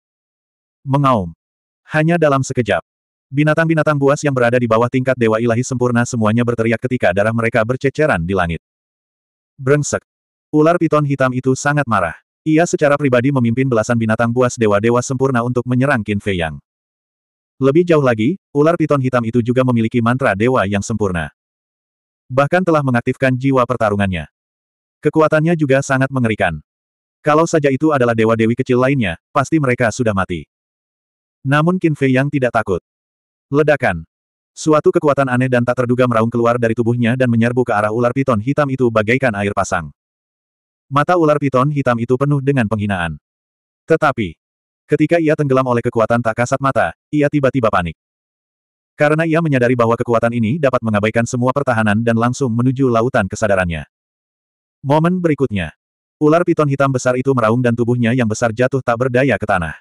Mengaum. Hanya dalam sekejap, Binatang-binatang buas yang berada di bawah tingkat Dewa Ilahi sempurna semuanya berteriak ketika darah mereka berceceran di langit. Brengsek. Ular piton hitam itu sangat marah. Ia secara pribadi memimpin belasan binatang buas dewa-dewa sempurna untuk menyerang Qin Fei Yang. Lebih jauh lagi, ular piton hitam itu juga memiliki mantra dewa yang sempurna. Bahkan telah mengaktifkan jiwa pertarungannya. Kekuatannya juga sangat mengerikan. Kalau saja itu adalah dewa-dewi kecil lainnya, pasti mereka sudah mati. Namun Qin Fei Yang tidak takut. Ledakan. Suatu kekuatan aneh dan tak terduga meraung keluar dari tubuhnya dan menyerbu ke arah ular piton hitam itu bagaikan air pasang. Mata ular piton hitam itu penuh dengan penghinaan. Tetapi, ketika ia tenggelam oleh kekuatan tak kasat mata, ia tiba-tiba panik. Karena ia menyadari bahwa kekuatan ini dapat mengabaikan semua pertahanan dan langsung menuju lautan kesadarannya. Momen berikutnya, ular piton hitam besar itu meraung dan tubuhnya yang besar jatuh tak berdaya ke tanah.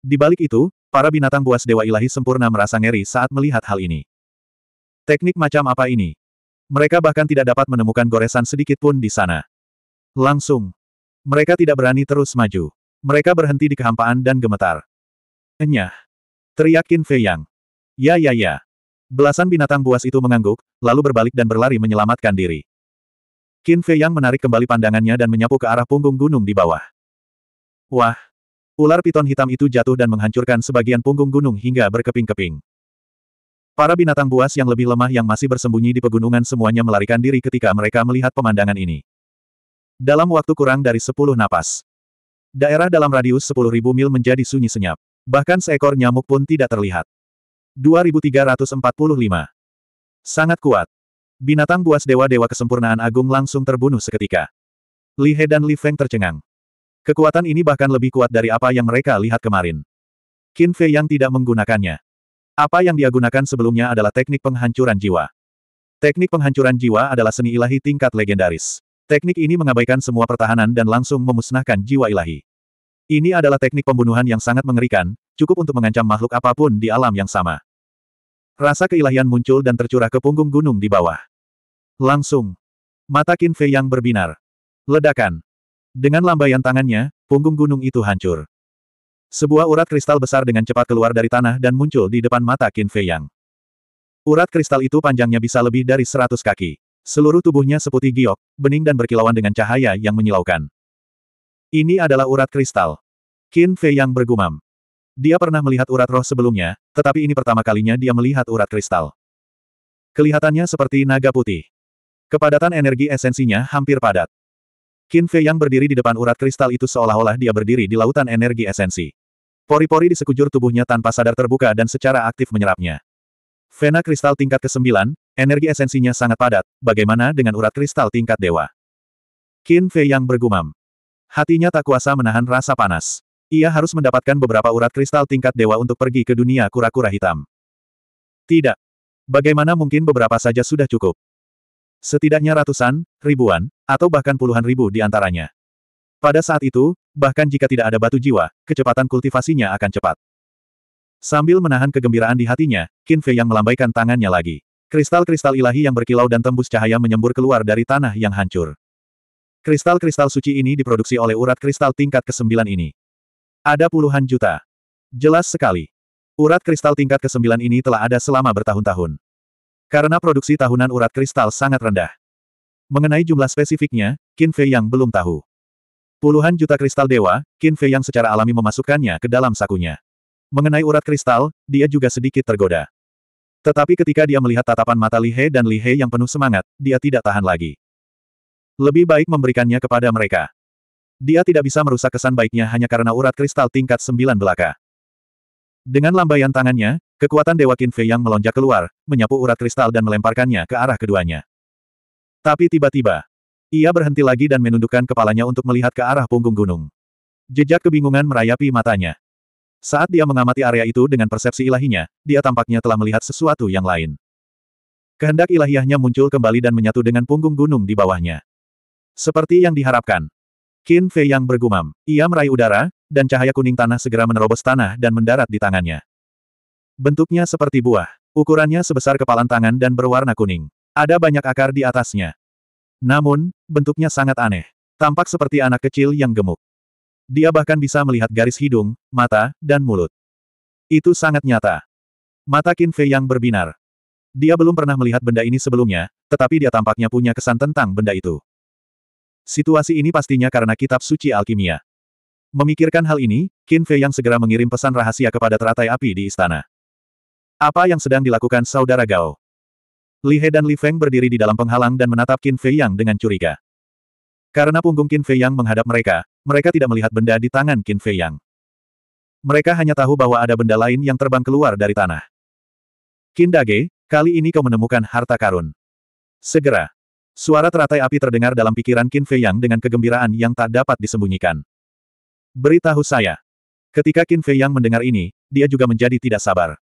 Di balik itu, Para binatang buas Dewa Ilahi sempurna merasa ngeri saat melihat hal ini. Teknik macam apa ini? Mereka bahkan tidak dapat menemukan goresan sedikit pun di sana. Langsung. Mereka tidak berani terus maju. Mereka berhenti di kehampaan dan gemetar. Enyah. Teriak Qin Fei Yang. Ya ya ya. Belasan binatang buas itu mengangguk, lalu berbalik dan berlari menyelamatkan diri. Qin Fei Yang menarik kembali pandangannya dan menyapu ke arah punggung gunung di bawah. Wah, Ular piton hitam itu jatuh dan menghancurkan sebagian punggung gunung hingga berkeping-keping. Para binatang buas yang lebih lemah yang masih bersembunyi di pegunungan semuanya melarikan diri ketika mereka melihat pemandangan ini. Dalam waktu kurang dari 10 napas, daerah dalam radius 10.000 mil menjadi sunyi senyap. Bahkan seekor nyamuk pun tidak terlihat. 2345. Sangat kuat. Binatang buas dewa-dewa kesempurnaan agung langsung terbunuh seketika. Li He dan Li Feng tercengang. Kekuatan ini bahkan lebih kuat dari apa yang mereka lihat kemarin. Qin Fei yang tidak menggunakannya. Apa yang dia gunakan sebelumnya adalah teknik penghancuran jiwa. Teknik penghancuran jiwa adalah seni ilahi tingkat legendaris. Teknik ini mengabaikan semua pertahanan dan langsung memusnahkan jiwa ilahi. Ini adalah teknik pembunuhan yang sangat mengerikan, cukup untuk mengancam makhluk apapun di alam yang sama. Rasa keilahian muncul dan tercurah ke punggung gunung di bawah. Langsung. Mata Qin Fei yang berbinar. Ledakan. Dengan lambaian tangannya, punggung gunung itu hancur. Sebuah urat kristal besar dengan cepat keluar dari tanah dan muncul di depan mata Qin Fei Yang. Urat kristal itu panjangnya bisa lebih dari seratus kaki. Seluruh tubuhnya seputih giok, bening dan berkilauan dengan cahaya yang menyilaukan. Ini adalah urat kristal. Qin Fei Yang bergumam. Dia pernah melihat urat roh sebelumnya, tetapi ini pertama kalinya dia melihat urat kristal. Kelihatannya seperti naga putih. Kepadatan energi esensinya hampir padat. Qin Fei yang berdiri di depan urat kristal itu seolah-olah dia berdiri di lautan energi esensi. Pori-pori di sekujur tubuhnya tanpa sadar terbuka dan secara aktif menyerapnya. Vena kristal tingkat ke-9, energi esensinya sangat padat, bagaimana dengan urat kristal tingkat dewa? Qin Fei yang bergumam. Hatinya tak kuasa menahan rasa panas. Ia harus mendapatkan beberapa urat kristal tingkat dewa untuk pergi ke dunia kura-kura hitam. Tidak. Bagaimana mungkin beberapa saja sudah cukup? Setidaknya ratusan, ribuan, atau bahkan puluhan ribu di antaranya. Pada saat itu, bahkan jika tidak ada batu jiwa, kecepatan kultivasinya akan cepat. Sambil menahan kegembiraan di hatinya, Qin Fei yang melambaikan tangannya lagi. Kristal-kristal ilahi yang berkilau dan tembus cahaya menyembur keluar dari tanah yang hancur. Kristal-kristal suci ini diproduksi oleh urat kristal tingkat ke-9 ini. Ada puluhan juta. Jelas sekali. Urat kristal tingkat ke-9 ini telah ada selama bertahun-tahun. Karena produksi tahunan urat kristal sangat rendah. Mengenai jumlah spesifiknya, Qin Fei yang belum tahu. Puluhan juta kristal dewa, Qin Fei yang secara alami memasukkannya ke dalam sakunya. Mengenai urat kristal, dia juga sedikit tergoda. Tetapi ketika dia melihat tatapan mata Li He dan Li He yang penuh semangat, dia tidak tahan lagi. Lebih baik memberikannya kepada mereka. Dia tidak bisa merusak kesan baiknya hanya karena urat kristal tingkat sembilan belaka. Dengan lambaian tangannya, kekuatan Dewa Qin Fei yang melonjak keluar, menyapu urat kristal dan melemparkannya ke arah keduanya. Tapi tiba-tiba, ia berhenti lagi dan menundukkan kepalanya untuk melihat ke arah punggung gunung. Jejak kebingungan merayapi matanya. Saat dia mengamati area itu dengan persepsi ilahinya, dia tampaknya telah melihat sesuatu yang lain. Kehendak ilahiyahnya muncul kembali dan menyatu dengan punggung gunung di bawahnya. Seperti yang diharapkan. Qin Fei yang bergumam. Ia meraih udara, dan cahaya kuning tanah segera menerobos tanah dan mendarat di tangannya. Bentuknya seperti buah. Ukurannya sebesar kepalan tangan dan berwarna kuning. Ada banyak akar di atasnya. Namun, bentuknya sangat aneh. Tampak seperti anak kecil yang gemuk. Dia bahkan bisa melihat garis hidung, mata, dan mulut. Itu sangat nyata. Mata Qin Fei yang berbinar. Dia belum pernah melihat benda ini sebelumnya, tetapi dia tampaknya punya kesan tentang benda itu. Situasi ini pastinya karena kitab suci alkimia. Memikirkan hal ini, Qin Fei yang segera mengirim pesan rahasia kepada teratai api di istana. Apa yang sedang dilakukan saudara Gao? Li He dan Li Feng berdiri di dalam penghalang dan menatap Qin Fei Yang dengan curiga. Karena punggung Qin Fei Yang menghadap mereka, mereka tidak melihat benda di tangan Qin Fei Yang. Mereka hanya tahu bahwa ada benda lain yang terbang keluar dari tanah. Qin Dage, kali ini kau menemukan harta karun. Segera. Suara teratai api terdengar dalam pikiran Qin Fei Yang dengan kegembiraan yang tak dapat disembunyikan. Beritahu saya. Ketika Qin Fei Yang mendengar ini, dia juga menjadi tidak sabar.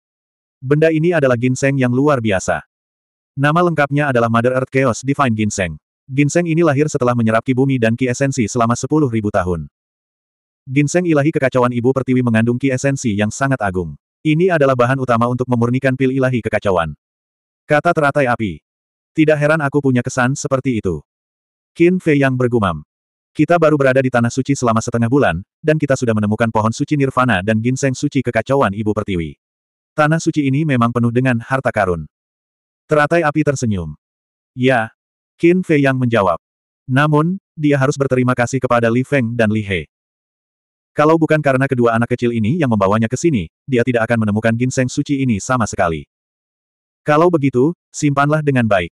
Benda ini adalah ginseng yang luar biasa. Nama lengkapnya adalah Mother Earth Chaos Divine Ginseng. Ginseng ini lahir setelah menyerap ki bumi dan ki esensi selama 10.000 tahun. Ginseng ilahi kekacauan ibu pertiwi mengandung ki esensi yang sangat agung. Ini adalah bahan utama untuk memurnikan pil ilahi kekacauan. Kata teratai api. Tidak heran aku punya kesan seperti itu. Qin Fei yang bergumam. Kita baru berada di Tanah Suci selama setengah bulan, dan kita sudah menemukan pohon suci Nirvana dan ginseng suci kekacauan Ibu Pertiwi. Tanah Suci ini memang penuh dengan harta karun. Teratai api tersenyum. Ya. Qin Fei yang menjawab. Namun, dia harus berterima kasih kepada Li Feng dan Li He. Kalau bukan karena kedua anak kecil ini yang membawanya ke sini, dia tidak akan menemukan ginseng suci ini sama sekali. Kalau begitu, simpanlah dengan baik.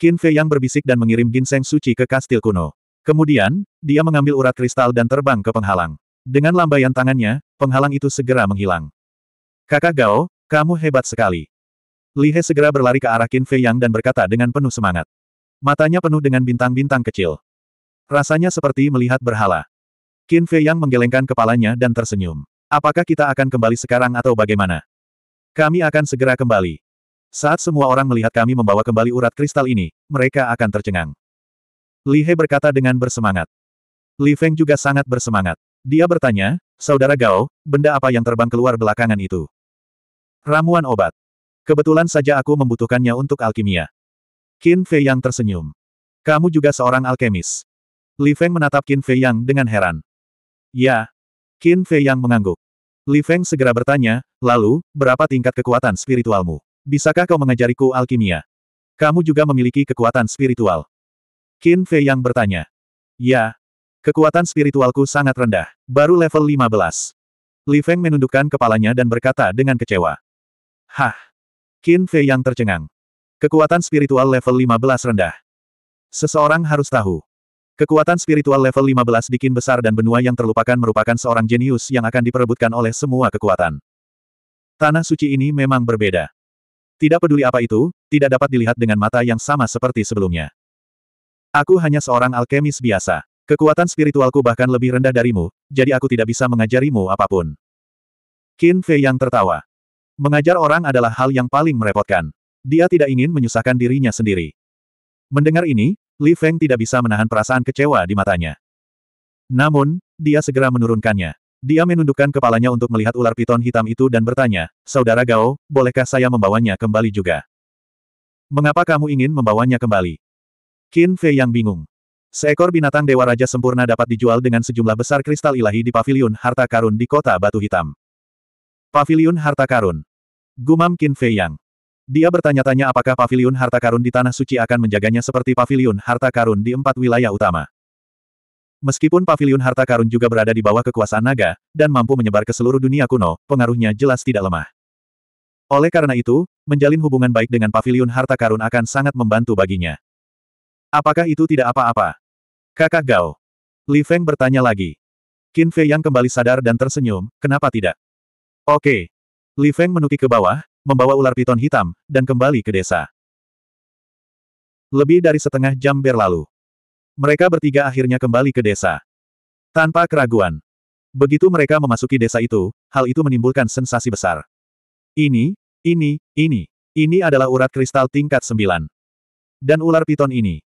Qin Fei yang berbisik dan mengirim ginseng suci ke kastil kuno. Kemudian, dia mengambil urat kristal dan terbang ke penghalang. Dengan lambaian tangannya, penghalang itu segera menghilang. Kakak Gao, kamu hebat sekali. Lihe segera berlari ke arah Qin Fei Yang dan berkata dengan penuh semangat. Matanya penuh dengan bintang-bintang kecil. Rasanya seperti melihat berhala. Qin Fei Yang menggelengkan kepalanya dan tersenyum. Apakah kita akan kembali sekarang atau bagaimana? Kami akan segera kembali. Saat semua orang melihat kami membawa kembali urat kristal ini, mereka akan tercengang. Lihe berkata dengan bersemangat. Li Feng juga sangat bersemangat. Dia bertanya, Saudara Gao, benda apa yang terbang keluar belakangan itu? Ramuan obat. Kebetulan saja aku membutuhkannya untuk alkimia. Qin Fei Yang tersenyum. Kamu juga seorang alkemis. Li Feng menatap Qin Fei Yang dengan heran. Ya. Qin Fei Yang mengangguk. Li Feng segera bertanya, lalu, berapa tingkat kekuatan spiritualmu? Bisakah kau mengajariku alkimia? Kamu juga memiliki kekuatan spiritual. Qin Fei Yang bertanya. Ya. Kekuatan spiritualku sangat rendah, baru level 15. Li Feng menundukkan kepalanya dan berkata dengan kecewa. Hah. Qin Fei yang tercengang. Kekuatan spiritual level 15 rendah. Seseorang harus tahu. Kekuatan spiritual level 15 di Qin besar dan benua yang terlupakan merupakan seorang jenius yang akan diperebutkan oleh semua kekuatan. Tanah suci ini memang berbeda. Tidak peduli apa itu, tidak dapat dilihat dengan mata yang sama seperti sebelumnya. Aku hanya seorang alkemis biasa. Kekuatan spiritualku bahkan lebih rendah darimu, jadi aku tidak bisa mengajarimu apapun. Qin Fei yang tertawa. Mengajar orang adalah hal yang paling merepotkan. Dia tidak ingin menyusahkan dirinya sendiri. Mendengar ini, Li Feng tidak bisa menahan perasaan kecewa di matanya. Namun, dia segera menurunkannya. Dia menundukkan kepalanya untuk melihat ular piton hitam itu dan bertanya, Saudara Gao, bolehkah saya membawanya kembali juga? Mengapa kamu ingin membawanya kembali? Qin Fei yang bingung. Seekor binatang Dewa Raja Sempurna dapat dijual dengan sejumlah besar kristal ilahi di pavilion harta karun di kota Batu Hitam. Pavilion Harta Karun. Gumam Qin Fei Yang. Dia bertanya-tanya apakah Pavilion Harta Karun di Tanah Suci akan menjaganya seperti Pavilion Harta Karun di empat wilayah utama. Meskipun Pavilion Harta Karun juga berada di bawah kekuasaan naga, dan mampu menyebar ke seluruh dunia kuno, pengaruhnya jelas tidak lemah. Oleh karena itu, menjalin hubungan baik dengan Pavilion Harta Karun akan sangat membantu baginya. Apakah itu tidak apa-apa? Kakak Gao. Li Feng bertanya lagi. Qin Fei yang kembali sadar dan tersenyum, kenapa tidak? Oke. Li Feng menukik ke bawah, membawa ular piton hitam, dan kembali ke desa. Lebih dari setengah jam berlalu. Mereka bertiga akhirnya kembali ke desa. Tanpa keraguan. Begitu mereka memasuki desa itu, hal itu menimbulkan sensasi besar. Ini, ini, ini, ini adalah urat kristal tingkat sembilan. Dan ular piton ini.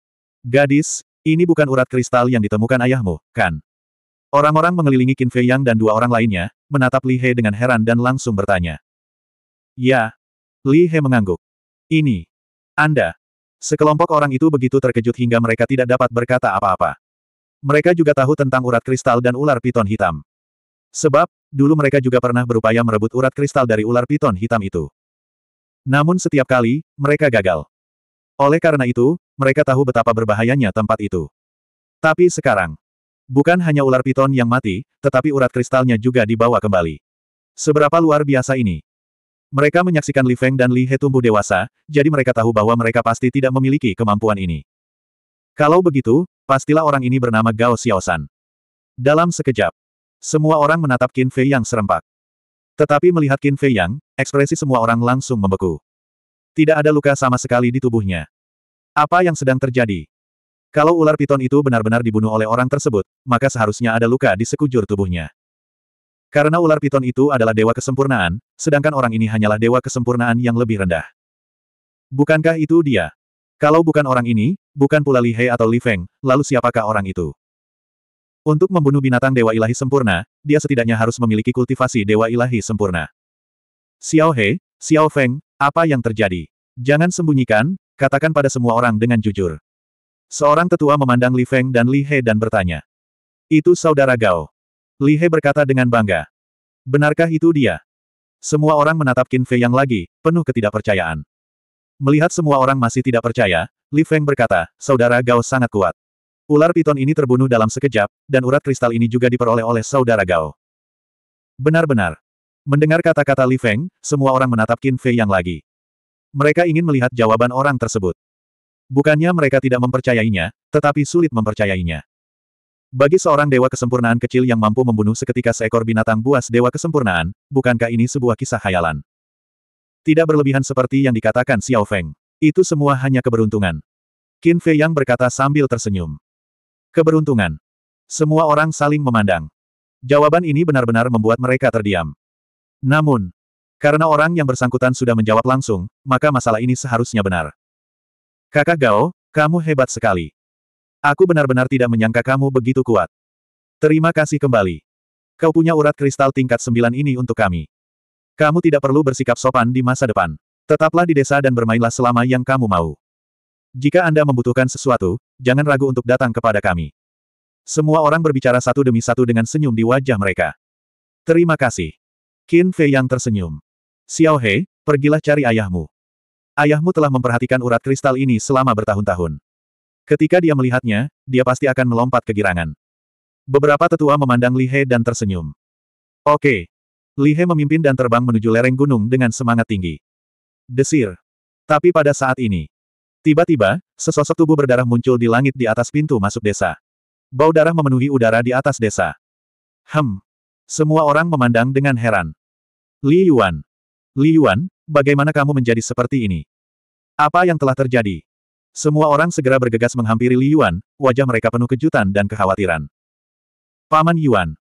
Gadis, ini bukan urat kristal yang ditemukan ayahmu, kan? Orang-orang mengelilingi Qin Fei Yang dan dua orang lainnya, menatap Li He dengan heran dan langsung bertanya. Ya. Li He mengangguk. Ini. Anda. Sekelompok orang itu begitu terkejut hingga mereka tidak dapat berkata apa-apa. Mereka juga tahu tentang urat kristal dan ular piton hitam. Sebab, dulu mereka juga pernah berupaya merebut urat kristal dari ular piton hitam itu. Namun setiap kali, mereka gagal. Oleh karena itu, mereka tahu betapa berbahayanya tempat itu. Tapi sekarang, Bukan hanya ular piton yang mati, tetapi urat kristalnya juga dibawa kembali. Seberapa luar biasa ini? Mereka menyaksikan Li Feng dan Li He tumbuh dewasa, jadi mereka tahu bahwa mereka pasti tidak memiliki kemampuan ini. Kalau begitu, pastilah orang ini bernama Gao Xiaosan. Dalam sekejap, semua orang menatap Qin Fei yang serempak. Tetapi melihat Qin Fei yang, ekspresi semua orang langsung membeku. Tidak ada luka sama sekali di tubuhnya. Apa yang sedang terjadi? Kalau ular piton itu benar-benar dibunuh oleh orang tersebut, maka seharusnya ada luka di sekujur tubuhnya. Karena ular piton itu adalah dewa kesempurnaan, sedangkan orang ini hanyalah dewa kesempurnaan yang lebih rendah. Bukankah itu dia? Kalau bukan orang ini, bukan pula Li He atau Li Feng, lalu siapakah orang itu? Untuk membunuh binatang dewa ilahi sempurna, dia setidaknya harus memiliki kultivasi dewa ilahi sempurna. Xiao He, Xiao Feng, apa yang terjadi? Jangan sembunyikan, katakan pada semua orang dengan jujur. Seorang tetua memandang Li Feng dan Li He dan bertanya. Itu saudara Gao. Li He berkata dengan bangga. Benarkah itu dia? Semua orang menatap Qin Fei yang lagi, penuh ketidakpercayaan. Melihat semua orang masih tidak percaya, Li Feng berkata, saudara Gao sangat kuat. Ular piton ini terbunuh dalam sekejap, dan urat kristal ini juga diperoleh oleh saudara Gao. Benar-benar. Mendengar kata-kata Li Feng, semua orang menatap Qin Fei yang lagi. Mereka ingin melihat jawaban orang tersebut. Bukannya mereka tidak mempercayainya, tetapi sulit mempercayainya. Bagi seorang dewa kesempurnaan kecil yang mampu membunuh seketika seekor binatang buas dewa kesempurnaan, bukankah ini sebuah kisah khayalan? Tidak berlebihan seperti yang dikatakan Xiao Feng. Itu semua hanya keberuntungan. Qin Fei yang berkata sambil tersenyum. Keberuntungan. Semua orang saling memandang. Jawaban ini benar-benar membuat mereka terdiam. Namun, karena orang yang bersangkutan sudah menjawab langsung, maka masalah ini seharusnya benar. Kakak Gao, kamu hebat sekali. Aku benar-benar tidak menyangka kamu begitu kuat. Terima kasih kembali. Kau punya urat kristal tingkat sembilan ini untuk kami. Kamu tidak perlu bersikap sopan di masa depan. Tetaplah di desa dan bermainlah selama yang kamu mau. Jika Anda membutuhkan sesuatu, jangan ragu untuk datang kepada kami. Semua orang berbicara satu demi satu dengan senyum di wajah mereka. Terima kasih. Qin Fei yang tersenyum. Xiao He, pergilah cari ayahmu. Ayahmu telah memperhatikan urat kristal ini selama bertahun-tahun. Ketika dia melihatnya, dia pasti akan melompat kegirangan. Beberapa tetua memandang Li He dan tersenyum. Oke. Li He memimpin dan terbang menuju lereng gunung dengan semangat tinggi. Desir. Tapi pada saat ini, tiba-tiba, sesosok tubuh berdarah muncul di langit di atas pintu masuk desa. Bau darah memenuhi udara di atas desa. Hem. Semua orang memandang dengan heran. Li Yuan. Li Yuan, bagaimana kamu menjadi seperti ini? Apa yang telah terjadi? Semua orang segera bergegas menghampiri Li Yuan, wajah mereka penuh kejutan dan kekhawatiran. Paman Yuan.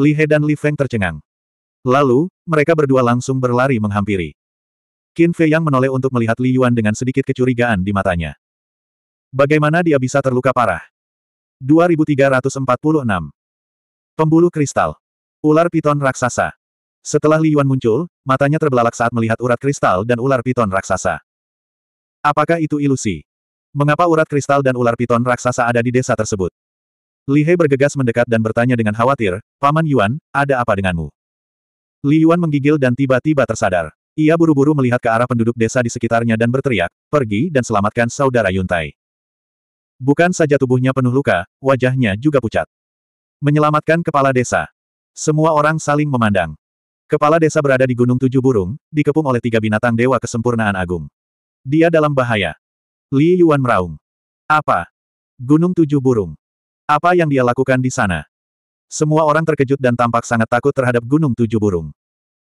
Li He dan Li Feng tercengang. Lalu, mereka berdua langsung berlari menghampiri. Qin Fei Yang menoleh untuk melihat Li Yuan dengan sedikit kecurigaan di matanya. Bagaimana dia bisa terluka parah? 2346. Pembuluh kristal. Ular piton raksasa. Setelah Li Yuan muncul, matanya terbelalak saat melihat urat kristal dan ular piton raksasa. Apakah itu ilusi? Mengapa urat kristal dan ular piton raksasa ada di desa tersebut? Li He bergegas mendekat dan bertanya dengan khawatir, Paman Yuan, ada apa denganmu? Li Yuan menggigil dan tiba-tiba tersadar. Ia buru-buru melihat ke arah penduduk desa di sekitarnya dan berteriak, pergi dan selamatkan saudara Yuntai. Bukan saja tubuhnya penuh luka, wajahnya juga pucat. Menyelamatkan kepala desa. Semua orang saling memandang. Kepala desa berada di Gunung Tujuh Burung, dikepung oleh tiga binatang dewa kesempurnaan agung. Dia dalam bahaya. Li Yuan meraung. Apa? Gunung Tujuh Burung. Apa yang dia lakukan di sana? Semua orang terkejut dan tampak sangat takut terhadap Gunung Tujuh Burung.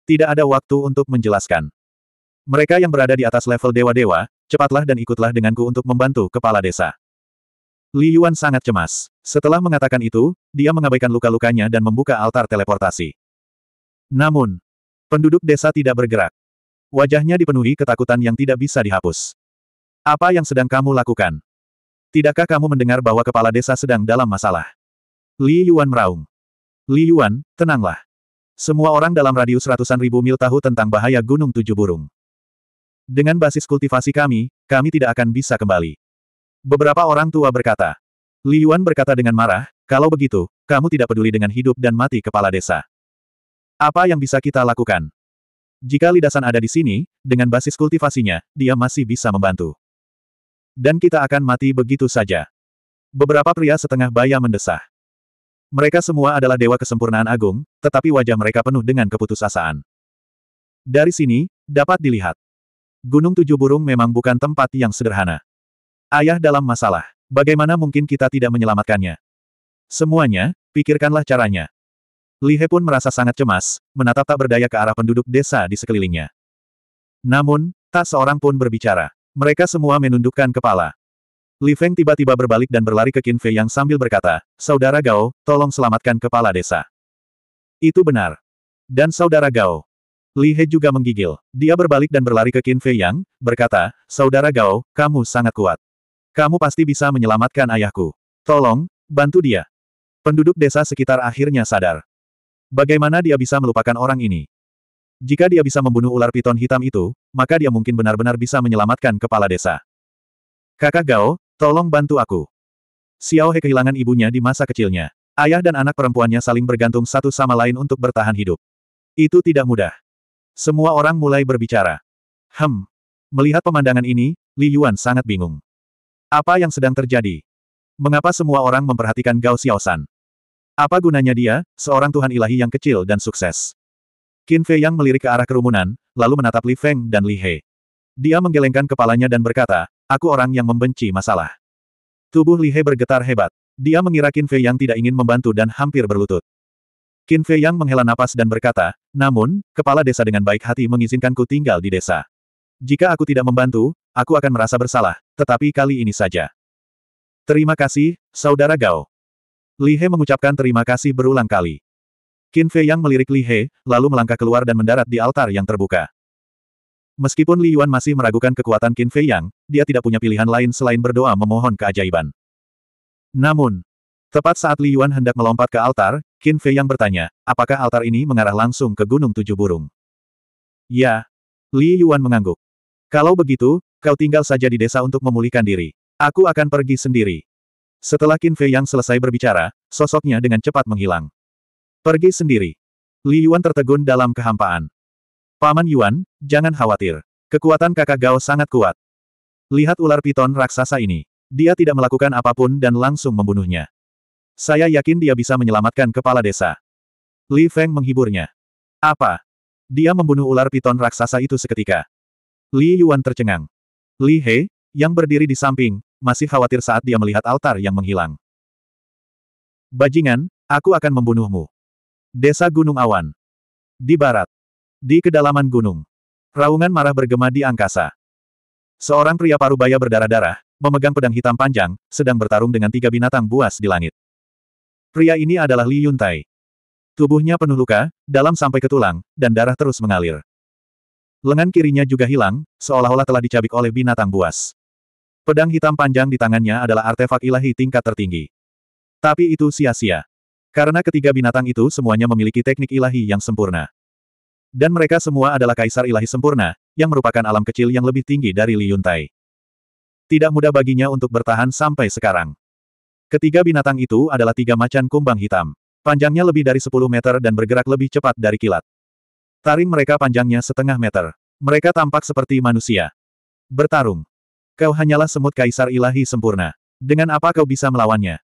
Tidak ada waktu untuk menjelaskan. Mereka yang berada di atas level dewa-dewa, cepatlah dan ikutlah denganku untuk membantu kepala desa. Li Yuan sangat cemas. Setelah mengatakan itu, dia mengabaikan luka-lukanya dan membuka altar teleportasi. Namun, penduduk desa tidak bergerak. Wajahnya dipenuhi ketakutan yang tidak bisa dihapus. Apa yang sedang kamu lakukan? Tidakkah kamu mendengar bahwa kepala desa sedang dalam masalah? Li Yuan meraung. Li Yuan, tenanglah. Semua orang dalam radius ratusan ribu mil tahu tentang bahaya Gunung Tujuh Burung. Dengan basis kultivasi kami, kami tidak akan bisa kembali. Beberapa orang tua berkata. Li Yuan berkata dengan marah, kalau begitu, kamu tidak peduli dengan hidup dan mati kepala desa. Apa yang bisa kita lakukan? Jika lidasan ada di sini, dengan basis kultivasinya, dia masih bisa membantu. Dan kita akan mati begitu saja. Beberapa pria setengah baya mendesah. Mereka semua adalah dewa kesempurnaan agung, tetapi wajah mereka penuh dengan keputusasaan. Dari sini, dapat dilihat. Gunung Tujuh Burung memang bukan tempat yang sederhana. Ayah dalam masalah. Bagaimana mungkin kita tidak menyelamatkannya? Semuanya, pikirkanlah caranya. Li He pun merasa sangat cemas, menatap tak berdaya ke arah penduduk desa di sekelilingnya. Namun, tak seorang pun berbicara. Mereka semua menundukkan kepala. Li Feng tiba-tiba berbalik dan berlari ke Qin Fei yang sambil berkata, Saudara Gao, tolong selamatkan kepala desa. Itu benar. Dan Saudara Gao. Li He juga menggigil. Dia berbalik dan berlari ke Qin Fei yang, berkata, Saudara Gao, kamu sangat kuat. Kamu pasti bisa menyelamatkan ayahku. Tolong, bantu dia. Penduduk desa sekitar akhirnya sadar. Bagaimana dia bisa melupakan orang ini? Jika dia bisa membunuh ular piton hitam itu, maka dia mungkin benar-benar bisa menyelamatkan kepala desa. Kakak Gao, tolong bantu aku. Xiao He kehilangan ibunya di masa kecilnya. Ayah dan anak perempuannya saling bergantung satu sama lain untuk bertahan hidup. Itu tidak mudah. Semua orang mulai berbicara. Hem. Melihat pemandangan ini, Li Yuan sangat bingung. Apa yang sedang terjadi? Mengapa semua orang memperhatikan Gao Xiaosan? Apa gunanya dia, seorang Tuhan ilahi yang kecil dan sukses? Qin Fei yang melirik ke arah kerumunan, lalu menatap Li Feng dan Li He. Dia menggelengkan kepalanya dan berkata, aku orang yang membenci masalah. Tubuh Li He bergetar hebat. Dia mengira Qin Fei yang tidak ingin membantu dan hampir berlutut. Qin Fei yang menghela napas dan berkata, namun, kepala desa dengan baik hati mengizinkanku tinggal di desa. Jika aku tidak membantu, aku akan merasa bersalah, tetapi kali ini saja. Terima kasih, Saudara Gao. Li He mengucapkan terima kasih berulang kali. Qin Fei Yang melirik Li He, lalu melangkah keluar dan mendarat di altar yang terbuka. Meskipun Li Yuan masih meragukan kekuatan Qin Fei Yang, dia tidak punya pilihan lain selain berdoa memohon keajaiban. Namun, tepat saat Li Yuan hendak melompat ke altar, Qin Fei Yang bertanya, apakah altar ini mengarah langsung ke Gunung Tujuh Burung? Ya. Li Yuan mengangguk. Kalau begitu, kau tinggal saja di desa untuk memulihkan diri. Aku akan pergi sendiri. Setelah Qin Fei Yang selesai berbicara, sosoknya dengan cepat menghilang. Pergi sendiri. Li Yuan tertegun dalam kehampaan. Paman Yuan, jangan khawatir. Kekuatan kakak Gao sangat kuat. Lihat ular piton raksasa ini. Dia tidak melakukan apapun dan langsung membunuhnya. Saya yakin dia bisa menyelamatkan kepala desa. Li Feng menghiburnya. Apa? Dia membunuh ular piton raksasa itu seketika. Li Yuan tercengang. Li He, yang berdiri di samping, masih khawatir saat dia melihat altar yang menghilang. Bajingan, aku akan membunuhmu. Desa Gunung Awan. Di barat. Di kedalaman gunung. Raungan marah bergema di angkasa. Seorang pria parubaya berdarah-darah, memegang pedang hitam panjang, sedang bertarung dengan tiga binatang buas di langit. Pria ini adalah Li Yuntai. Tubuhnya penuh luka, dalam sampai ke tulang, dan darah terus mengalir. Lengan kirinya juga hilang, seolah-olah telah dicabik oleh binatang buas. Pedang hitam panjang di tangannya adalah artefak ilahi tingkat tertinggi. Tapi itu sia-sia. Karena ketiga binatang itu semuanya memiliki teknik ilahi yang sempurna. Dan mereka semua adalah kaisar ilahi sempurna, yang merupakan alam kecil yang lebih tinggi dari Li Yuntai. Tidak mudah baginya untuk bertahan sampai sekarang. Ketiga binatang itu adalah tiga macan kumbang hitam. Panjangnya lebih dari 10 meter dan bergerak lebih cepat dari kilat. Taring mereka panjangnya setengah meter. Mereka tampak seperti manusia. Bertarung. Kau hanyalah semut kaisar ilahi sempurna. Dengan apa kau bisa melawannya?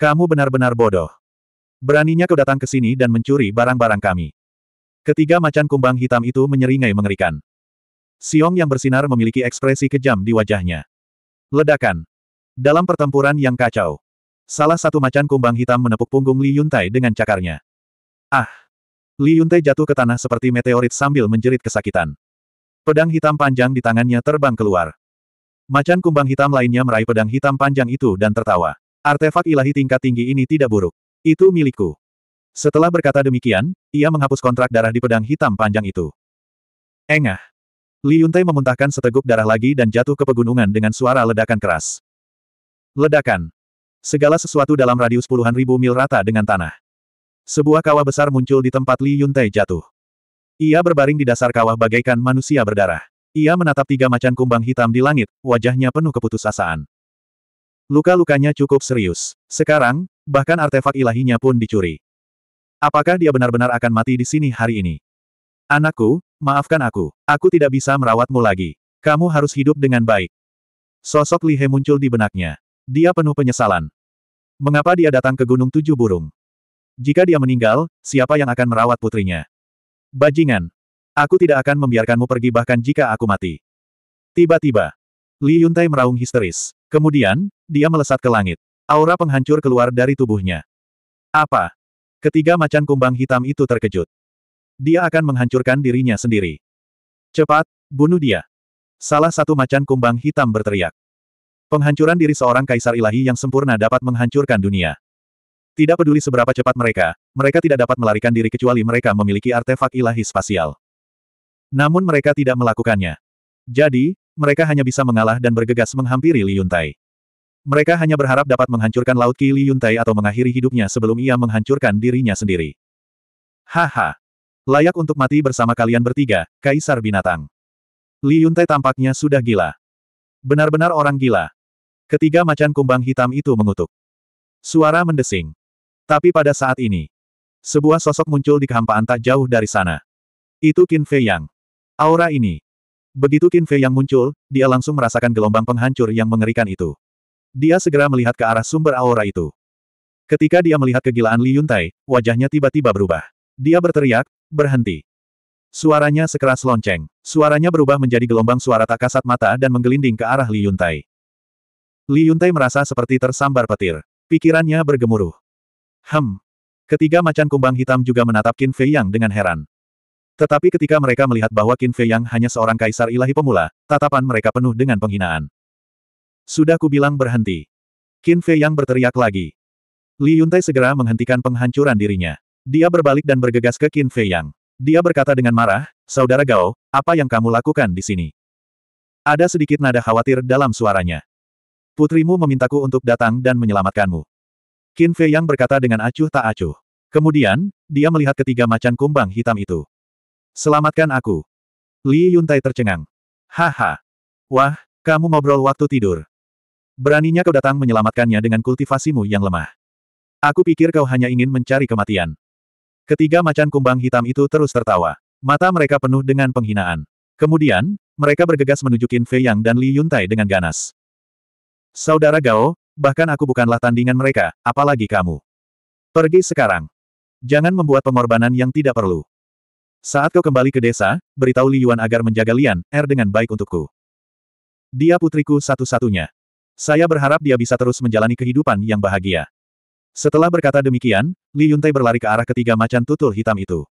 Kamu benar-benar bodoh. Beraninya kau datang ke sini dan mencuri barang-barang kami. Ketiga macan kumbang hitam itu menyeringai mengerikan. Siong yang bersinar memiliki ekspresi kejam di wajahnya. Ledakan. Dalam pertempuran yang kacau. Salah satu macan kumbang hitam menepuk punggung Li Yuntai dengan cakarnya. Ah! Li Yuntai jatuh ke tanah seperti meteorit sambil menjerit kesakitan. Pedang hitam panjang di tangannya terbang keluar. Macan kumbang hitam lainnya meraih pedang hitam panjang itu dan tertawa. Artefak ilahi tingkat tinggi ini tidak buruk. Itu milikku. Setelah berkata demikian, ia menghapus kontrak darah di pedang hitam panjang itu. Engah. Li Yuntai memuntahkan seteguk darah lagi dan jatuh ke pegunungan dengan suara ledakan keras. Ledakan. Segala sesuatu dalam radius puluhan ribu mil rata dengan tanah. Sebuah kawah besar muncul di tempat Li Yuntai jatuh. Ia berbaring di dasar kawah bagaikan manusia berdarah. Ia menatap tiga macan kumbang hitam di langit, wajahnya penuh keputusasaan. Luka-lukanya cukup serius. Sekarang, bahkan artefak ilahinya pun dicuri. Apakah dia benar-benar akan mati di sini hari ini? Anakku, maafkan aku. Aku tidak bisa merawatmu lagi. Kamu harus hidup dengan baik. Sosok Lihe muncul di benaknya. Dia penuh penyesalan. Mengapa dia datang ke Gunung Tujuh Burung? Jika dia meninggal, siapa yang akan merawat putrinya? Bajingan, Aku tidak akan membiarkanmu pergi bahkan jika aku mati. Tiba-tiba, Li Yuntai meraung histeris. Kemudian, dia melesat ke langit. Aura penghancur keluar dari tubuhnya. Apa? Ketiga macan kumbang hitam itu terkejut. Dia akan menghancurkan dirinya sendiri. Cepat, bunuh dia. Salah satu macan kumbang hitam berteriak. Penghancuran diri seorang kaisar ilahi yang sempurna dapat menghancurkan dunia. Tidak peduli seberapa cepat mereka, mereka tidak dapat melarikan diri kecuali mereka memiliki artefak ilahi spasial. Namun mereka tidak melakukannya. Jadi, mereka hanya bisa mengalah dan bergegas menghampiri Li Yuntai. Mereka hanya berharap dapat menghancurkan Laut Ki Li Yuntai atau mengakhiri hidupnya sebelum ia menghancurkan dirinya sendiri. Haha. Layak untuk mati bersama kalian bertiga, Kaisar Binatang. Li Yuntai tampaknya sudah gila. Benar-benar orang gila. Ketiga macan kumbang hitam itu mengutuk. Suara mendesing. Tapi pada saat ini, sebuah sosok muncul di kehampaan tak jauh dari sana. Itu Qin Fei Yang. Aura ini. Begitu Qin Fei yang muncul, dia langsung merasakan gelombang penghancur yang mengerikan itu. Dia segera melihat ke arah sumber aura itu. Ketika dia melihat kegilaan Li Yuntai, wajahnya tiba-tiba berubah. Dia berteriak, berhenti. Suaranya sekeras lonceng. Suaranya berubah menjadi gelombang suara tak kasat mata dan menggelinding ke arah Li Yuntai. Li Yuntai merasa seperti tersambar petir. Pikirannya bergemuruh. Hem. Ketiga macan kumbang hitam juga menatap Qin Fei Yang dengan heran. Tetapi ketika mereka melihat bahwa Qin Fei Yang hanya seorang kaisar ilahi pemula, tatapan mereka penuh dengan penghinaan. Sudah kubilang berhenti. Qin Fei Yang berteriak lagi. Li Yuntai segera menghentikan penghancuran dirinya. Dia berbalik dan bergegas ke Qin Fei Yang. Dia berkata dengan marah, Saudara Gao, apa yang kamu lakukan di sini? Ada sedikit nada khawatir dalam suaranya. Putrimu memintaku untuk datang dan menyelamatkanmu. Qin Fei Yang berkata dengan acuh tak acuh. Kemudian, dia melihat ketiga macan kumbang hitam itu. Selamatkan aku. Li Yuntai tercengang. Haha. Wah, kamu ngobrol waktu tidur. Beraninya kau datang menyelamatkannya dengan kultivasimu yang lemah. Aku pikir kau hanya ingin mencari kematian. Ketiga macan kumbang hitam itu terus tertawa. Mata mereka penuh dengan penghinaan. Kemudian, mereka bergegas menuju Qin Fei Yang dan Li Yuntai dengan ganas. Saudara Gao, bahkan aku bukanlah tandingan mereka, apalagi kamu. Pergi sekarang. Jangan membuat pengorbanan yang tidak perlu. Saat kau kembali ke desa, beritahu Li Yuan agar menjaga Lian Er dengan baik untukku. Dia putriku satu-satunya. Saya berharap dia bisa terus menjalani kehidupan yang bahagia. Setelah berkata demikian, Li Yuntai berlari ke arah ketiga macan tutul hitam itu.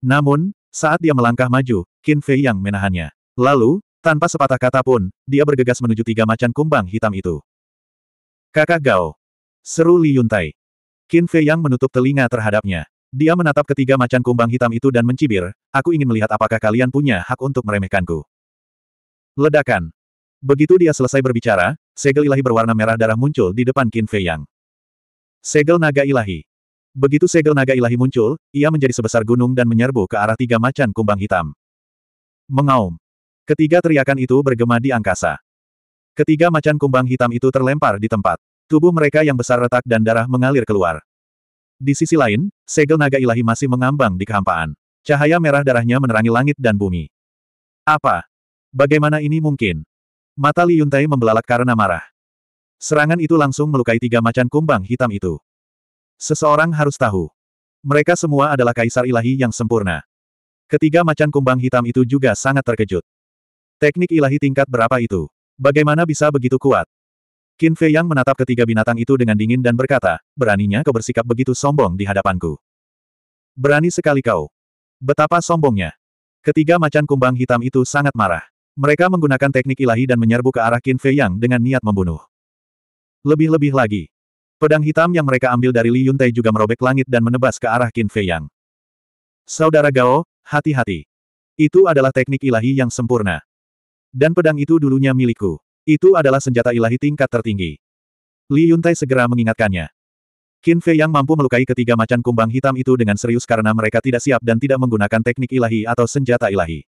Namun, saat dia melangkah maju, Qin Fei yang menahannya. Lalu, tanpa sepatah kata pun, dia bergegas menuju tiga macan kumbang hitam itu. Kakak Gao! Seru Li Yuntai. Qin Fei yang menutup telinga terhadapnya. Dia menatap ketiga macan kumbang hitam itu dan mencibir, aku ingin melihat apakah kalian punya hak untuk meremehkanku. Ledakan. Begitu dia selesai berbicara, segel ilahi berwarna merah darah muncul di depan Qin Fei Yang. Segel naga ilahi. Begitu segel naga ilahi muncul, ia menjadi sebesar gunung dan menyerbu ke arah tiga macan kumbang hitam. Mengaum. Ketiga teriakan itu bergema di angkasa. Ketiga macan kumbang hitam itu terlempar di tempat. Tubuh mereka yang besar retak dan darah mengalir keluar. Di sisi lain, segel naga ilahi masih mengambang di kehampaan. Cahaya merah darahnya menerangi langit dan bumi. Apa? Bagaimana ini mungkin? Mata Li Yuntai membelalak karena marah. Serangan itu langsung melukai tiga macan kumbang hitam itu. Seseorang harus tahu. Mereka semua adalah kaisar ilahi yang sempurna. Ketiga macan kumbang hitam itu juga sangat terkejut. Teknik ilahi tingkat berapa itu? Bagaimana bisa begitu kuat? Qin Fei Yang menatap ketiga binatang itu dengan dingin dan berkata, beraninya kau bersikap begitu sombong di hadapanku. Berani sekali kau. Betapa sombongnya. Ketiga macan kumbang hitam itu sangat marah. Mereka menggunakan teknik ilahi dan menyerbu ke arah Qin Fei Yang dengan niat membunuh. Lebih-lebih lagi. Pedang hitam yang mereka ambil dari Li Yuntai juga merobek langit dan menebas ke arah Qin Fei Yang. Saudara Gao, hati-hati. Itu adalah teknik ilahi yang sempurna. Dan pedang itu dulunya milikku. Itu adalah senjata ilahi tingkat tertinggi. Li Yuntai segera mengingatkannya. Qin Fei yang mampu melukai ketiga macan kumbang hitam itu dengan serius karena mereka tidak siap dan tidak menggunakan teknik ilahi atau senjata ilahi.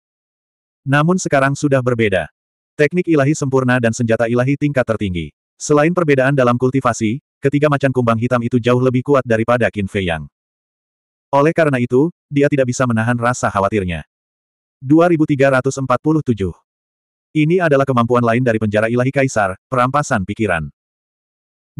Namun sekarang sudah berbeda. Teknik ilahi sempurna dan senjata ilahi tingkat tertinggi. Selain perbedaan dalam kultivasi, ketiga macan kumbang hitam itu jauh lebih kuat daripada Qin Fei Yang. Oleh karena itu, dia tidak bisa menahan rasa khawatirnya. 2347 ini adalah kemampuan lain dari penjara ilahi kaisar, perampasan pikiran.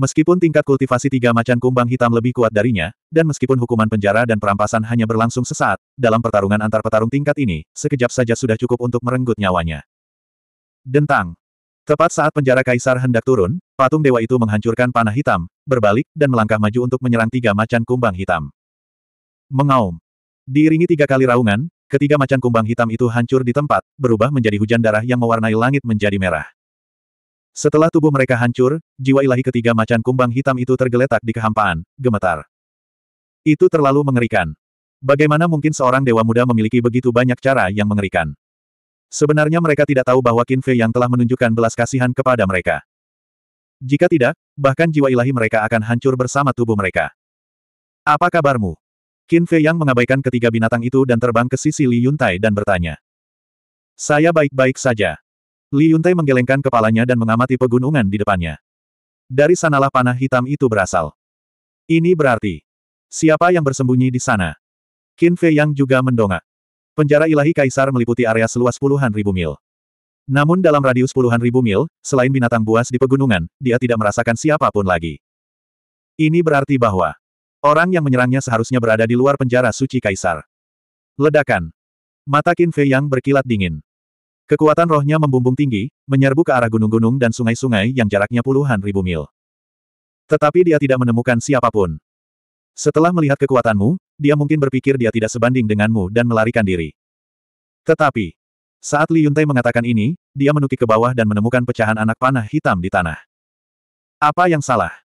Meskipun tingkat kultivasi tiga macan kumbang hitam lebih kuat darinya, dan meskipun hukuman penjara dan perampasan hanya berlangsung sesaat, dalam pertarungan antar petarung tingkat ini, sekejap saja sudah cukup untuk merenggut nyawanya. Dentang. Tepat saat penjara kaisar hendak turun, patung dewa itu menghancurkan panah hitam, berbalik, dan melangkah maju untuk menyerang tiga macan kumbang hitam. Mengaum. Diiringi tiga kali raungan, Ketiga macan kumbang hitam itu hancur di tempat, berubah menjadi hujan darah yang mewarnai langit menjadi merah. Setelah tubuh mereka hancur, jiwa ilahi ketiga macan kumbang hitam itu tergeletak di kehampaan, gemetar. Itu terlalu mengerikan. Bagaimana mungkin seorang dewa muda memiliki begitu banyak cara yang mengerikan? Sebenarnya mereka tidak tahu bahwa Qin Fei yang telah menunjukkan belas kasihan kepada mereka. Jika tidak, bahkan jiwa ilahi mereka akan hancur bersama tubuh mereka. Apa kabarmu? Qin Fei Yang mengabaikan ketiga binatang itu dan terbang ke sisi Li Yuntai dan bertanya. Saya baik-baik saja. Li Yuntai menggelengkan kepalanya dan mengamati pegunungan di depannya. Dari sanalah panah hitam itu berasal. Ini berarti, siapa yang bersembunyi di sana? Qin Fei Yang juga mendongak. Penjara ilahi kaisar meliputi area seluas puluhan ribu mil. Namun dalam radius puluhan ribu mil, selain binatang buas di pegunungan, dia tidak merasakan siapapun lagi. Ini berarti bahwa Orang yang menyerangnya seharusnya berada di luar penjara suci kaisar. Ledakan. Mata Qin Fei yang berkilat dingin. Kekuatan rohnya membumbung tinggi, menyerbu ke arah gunung-gunung dan sungai-sungai yang jaraknya puluhan ribu mil. Tetapi dia tidak menemukan siapapun. Setelah melihat kekuatanmu, dia mungkin berpikir dia tidak sebanding denganmu dan melarikan diri. Tetapi, saat Li Yuntai mengatakan ini, dia menukik ke bawah dan menemukan pecahan anak panah hitam di tanah. Apa yang salah?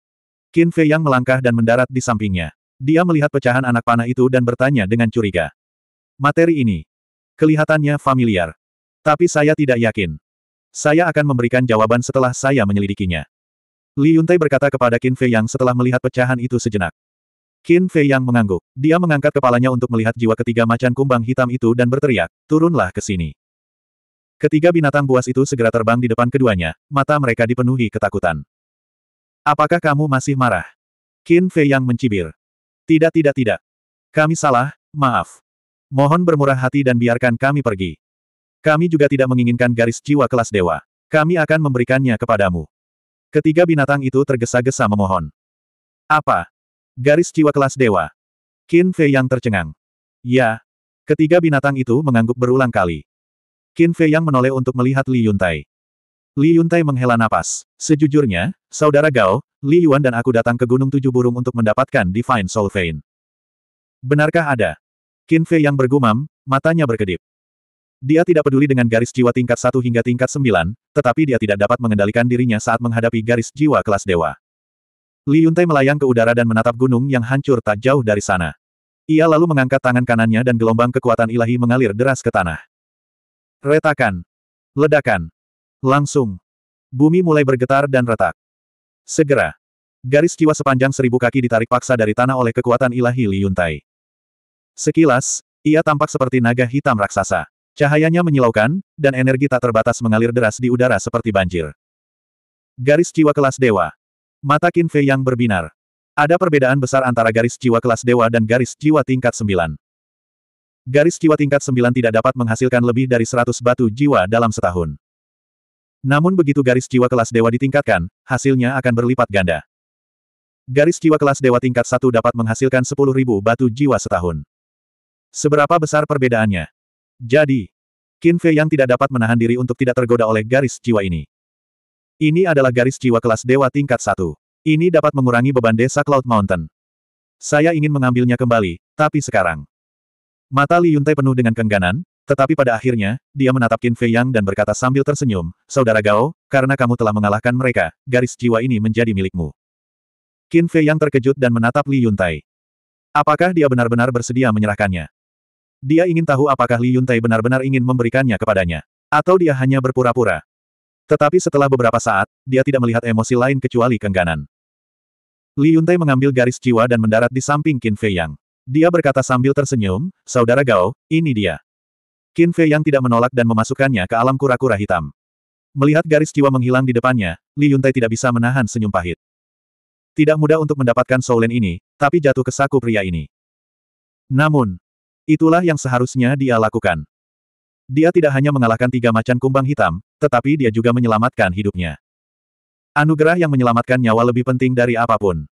Qin Fei Yang melangkah dan mendarat di sampingnya. Dia melihat pecahan anak panah itu dan bertanya dengan curiga. Materi ini. Kelihatannya familiar. Tapi saya tidak yakin. Saya akan memberikan jawaban setelah saya menyelidikinya. Li Yuntai berkata kepada Qin Fei Yang setelah melihat pecahan itu sejenak. Qin Fei Yang mengangguk. Dia mengangkat kepalanya untuk melihat jiwa ketiga macan kumbang hitam itu dan berteriak, turunlah ke sini. Ketiga binatang buas itu segera terbang di depan keduanya, mata mereka dipenuhi ketakutan. Apakah kamu masih marah? Qin Fei yang mencibir. Tidak tidak tidak. Kami salah, maaf. Mohon bermurah hati dan biarkan kami pergi. Kami juga tidak menginginkan garis jiwa kelas dewa. Kami akan memberikannya kepadamu. Ketiga binatang itu tergesa-gesa memohon. Apa? Garis jiwa kelas dewa. Qin Fei yang tercengang. Ya. Ketiga binatang itu mengangguk berulang kali. Qin Fei yang menoleh untuk melihat Li Yuntai. Li Yuntai menghela napas. Sejujurnya, saudara Gao, Li Yuan dan aku datang ke Gunung Tujuh Burung untuk mendapatkan Divine Soul Vein. Benarkah ada? Qin Fei yang bergumam, matanya berkedip. Dia tidak peduli dengan garis jiwa tingkat 1 hingga tingkat 9, tetapi dia tidak dapat mengendalikan dirinya saat menghadapi garis jiwa kelas dewa. Li Yuntai melayang ke udara dan menatap gunung yang hancur tak jauh dari sana. Ia lalu mengangkat tangan kanannya dan gelombang kekuatan ilahi mengalir deras ke tanah. Retakan. Ledakan. Langsung. Bumi mulai bergetar dan retak. Segera. Garis kiwa sepanjang seribu kaki ditarik paksa dari tanah oleh kekuatan ilahi Li Yuntai. Sekilas, ia tampak seperti naga hitam raksasa. Cahayanya menyilaukan, dan energi tak terbatas mengalir deras di udara seperti banjir. Garis jiwa kelas dewa. Mata Qin Fei yang berbinar. Ada perbedaan besar antara garis jiwa kelas dewa dan garis jiwa tingkat sembilan. Garis jiwa tingkat sembilan tidak dapat menghasilkan lebih dari seratus batu jiwa dalam setahun. Namun begitu garis jiwa kelas dewa ditingkatkan, hasilnya akan berlipat ganda. Garis jiwa kelas dewa tingkat satu dapat menghasilkan 10.000 batu jiwa setahun. Seberapa besar perbedaannya? Jadi, Qin Fei yang tidak dapat menahan diri untuk tidak tergoda oleh garis jiwa ini. Ini adalah garis jiwa kelas dewa tingkat satu. Ini dapat mengurangi beban desa Cloud Mountain. Saya ingin mengambilnya kembali, tapi sekarang. Mata Li Yuntai penuh dengan kengganan, tetapi pada akhirnya, dia menatap Qin Fei Yang dan berkata sambil tersenyum, Saudara Gao, karena kamu telah mengalahkan mereka, garis jiwa ini menjadi milikmu. Qin Fei Yang terkejut dan menatap Li Yuntai. Apakah dia benar-benar bersedia menyerahkannya? Dia ingin tahu apakah Li Yuntai benar-benar ingin memberikannya kepadanya. Atau dia hanya berpura-pura. Tetapi setelah beberapa saat, dia tidak melihat emosi lain kecuali kengganan. Li Yuntai mengambil garis jiwa dan mendarat di samping Qin Fei Yang. Dia berkata sambil tersenyum, Saudara Gao, ini dia. Qin Fei yang tidak menolak dan memasukkannya ke alam kura-kura hitam. Melihat garis jiwa menghilang di depannya, Li Yuntai tidak bisa menahan senyum pahit. Tidak mudah untuk mendapatkan Soulen ini, tapi jatuh ke saku pria ini. Namun, itulah yang seharusnya dia lakukan. Dia tidak hanya mengalahkan tiga macan kumbang hitam, tetapi dia juga menyelamatkan hidupnya. Anugerah yang menyelamatkan nyawa lebih penting dari apapun.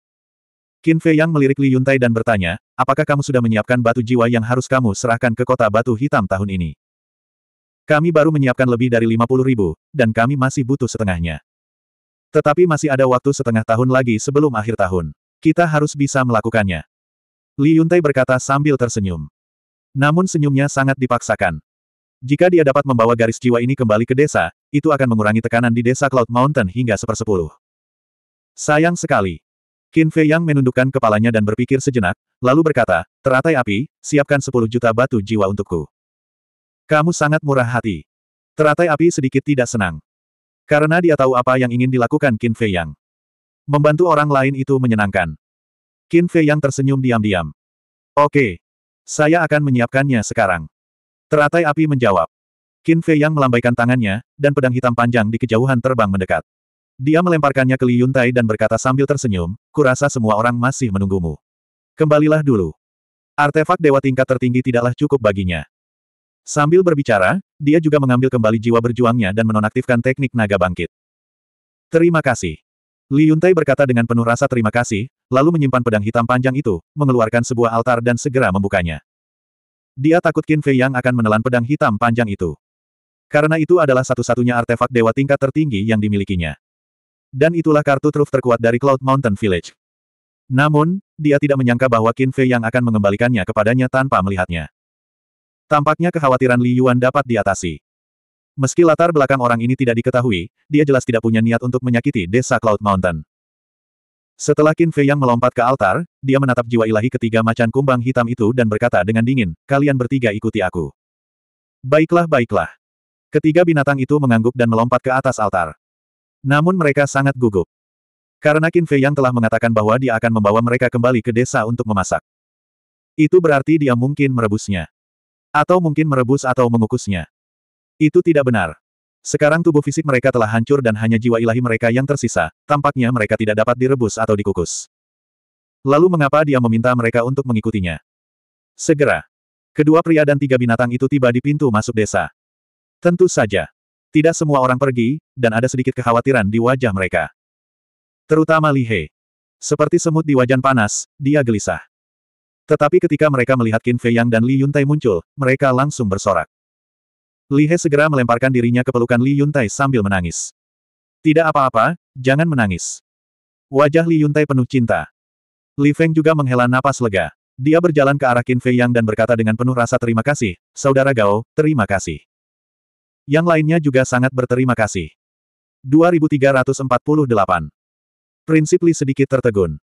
Qin Fei Yang melirik Li Yuntai dan bertanya, apakah kamu sudah menyiapkan batu jiwa yang harus kamu serahkan ke kota batu hitam tahun ini? Kami baru menyiapkan lebih dari 50 ribu, dan kami masih butuh setengahnya. Tetapi masih ada waktu setengah tahun lagi sebelum akhir tahun. Kita harus bisa melakukannya. Li Yuntai berkata sambil tersenyum. Namun senyumnya sangat dipaksakan. Jika dia dapat membawa garis jiwa ini kembali ke desa, itu akan mengurangi tekanan di desa Cloud Mountain hingga sepersepuluh. Sayang sekali. Qin Fei Yang menundukkan kepalanya dan berpikir sejenak, lalu berkata, teratai api, siapkan 10 juta batu jiwa untukku. Kamu sangat murah hati. Teratai api sedikit tidak senang. Karena dia tahu apa yang ingin dilakukan Qin Fei Yang. Membantu orang lain itu menyenangkan. Qin Fei Yang tersenyum diam-diam. Oke. Saya akan menyiapkannya sekarang. Teratai api menjawab. Qin Fei Yang melambaikan tangannya, dan pedang hitam panjang di kejauhan terbang mendekat. Dia melemparkannya ke Li Yuntai dan berkata sambil tersenyum, kurasa semua orang masih menunggumu. Kembalilah dulu. Artefak dewa tingkat tertinggi tidaklah cukup baginya. Sambil berbicara, dia juga mengambil kembali jiwa berjuangnya dan menonaktifkan teknik naga bangkit. Terima kasih. Li Yuntai berkata dengan penuh rasa terima kasih, lalu menyimpan pedang hitam panjang itu, mengeluarkan sebuah altar dan segera membukanya. Dia takut Qin Fei yang akan menelan pedang hitam panjang itu. Karena itu adalah satu-satunya artefak dewa tingkat tertinggi yang dimilikinya dan itulah kartu truf terkuat dari Cloud Mountain Village. Namun, dia tidak menyangka bahwa Qin Fei yang akan mengembalikannya kepadanya tanpa melihatnya. Tampaknya kekhawatiran Li Yuan dapat diatasi. Meski latar belakang orang ini tidak diketahui, dia jelas tidak punya niat untuk menyakiti desa Cloud Mountain. Setelah Qin Fei yang melompat ke altar, dia menatap jiwa ilahi ketiga macan kumbang hitam itu dan berkata dengan dingin, kalian bertiga ikuti aku. Baiklah baiklah. Ketiga binatang itu mengangguk dan melompat ke atas altar. Namun mereka sangat gugup. Karena Qin Fei yang telah mengatakan bahwa dia akan membawa mereka kembali ke desa untuk memasak. Itu berarti dia mungkin merebusnya. Atau mungkin merebus atau mengukusnya. Itu tidak benar. Sekarang tubuh fisik mereka telah hancur dan hanya jiwa ilahi mereka yang tersisa, tampaknya mereka tidak dapat direbus atau dikukus. Lalu mengapa dia meminta mereka untuk mengikutinya? Segera. Kedua pria dan tiga binatang itu tiba di pintu masuk desa. Tentu saja. Tidak semua orang pergi, dan ada sedikit kekhawatiran di wajah mereka. Terutama Li He. Seperti semut di wajan panas, dia gelisah. Tetapi ketika mereka melihat Qin Fei Yang dan Li Yuntai muncul, mereka langsung bersorak. Li He segera melemparkan dirinya ke pelukan Li Yuntai sambil menangis. Tidak apa-apa, jangan menangis. Wajah Li Yuntai penuh cinta. Li Feng juga menghela napas lega. Dia berjalan ke arah Qin Fei Yang dan berkata dengan penuh rasa terima kasih, Saudara Gao, terima kasih. Yang lainnya juga sangat berterima kasih. 2348. Li sedikit tertegun.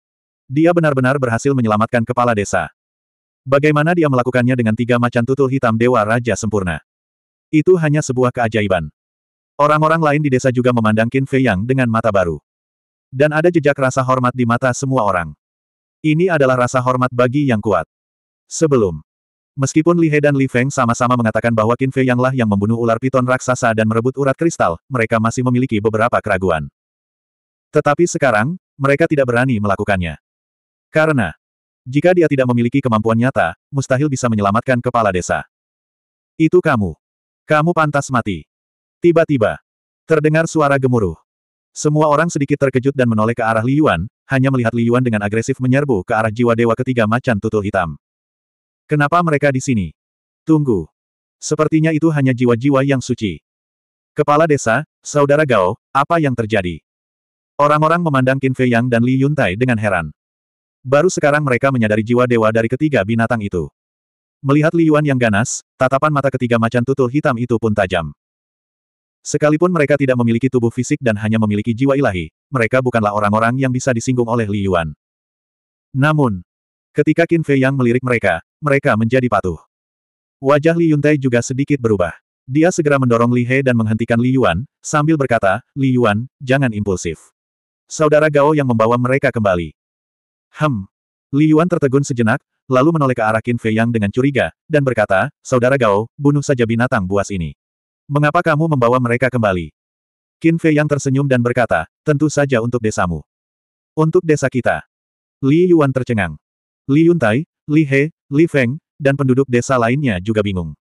Dia benar-benar berhasil menyelamatkan kepala desa. Bagaimana dia melakukannya dengan tiga macan tutul hitam Dewa Raja Sempurna? Itu hanya sebuah keajaiban. Orang-orang lain di desa juga memandang Qin Fei Yang dengan mata baru. Dan ada jejak rasa hormat di mata semua orang. Ini adalah rasa hormat bagi yang kuat. Sebelum Meskipun Li He dan Li Feng sama-sama mengatakan bahwa Qin Fei Yanglah yang membunuh ular piton raksasa dan merebut urat kristal, mereka masih memiliki beberapa keraguan. Tetapi sekarang, mereka tidak berani melakukannya. Karena, jika dia tidak memiliki kemampuan nyata, mustahil bisa menyelamatkan kepala desa. Itu kamu. Kamu pantas mati. Tiba-tiba, terdengar suara gemuruh. Semua orang sedikit terkejut dan menoleh ke arah Li Yuan, hanya melihat Li Yuan dengan agresif menyerbu ke arah jiwa dewa ketiga macan tutul hitam. Kenapa mereka di sini? Tunggu. Sepertinya itu hanya jiwa-jiwa yang suci. Kepala desa, Saudara Gao, apa yang terjadi? Orang-orang memandang Qin Fei Yang dan Li Yuntai dengan heran. Baru sekarang mereka menyadari jiwa dewa dari ketiga binatang itu. Melihat Li Yuan yang ganas, tatapan mata ketiga macan tutul hitam itu pun tajam. Sekalipun mereka tidak memiliki tubuh fisik dan hanya memiliki jiwa ilahi, mereka bukanlah orang-orang yang bisa disinggung oleh Li Yuan. Namun, ketika Qin Fei Yang melirik mereka, mereka menjadi patuh. Wajah Li Yuntai juga sedikit berubah. Dia segera mendorong Li He dan menghentikan Li Yuan, sambil berkata, Li Yuan, jangan impulsif. Saudara Gao yang membawa mereka kembali. Hem. Li Yuan tertegun sejenak, lalu menoleh ke arah Qin Fei Yang dengan curiga, dan berkata, Saudara Gao, bunuh saja binatang buas ini. Mengapa kamu membawa mereka kembali? Qin Fei Yang tersenyum dan berkata, tentu saja untuk desamu. Untuk desa kita. Li Yuan tercengang. Li Yuntai, Li He, Li Feng, dan penduduk desa lainnya juga bingung.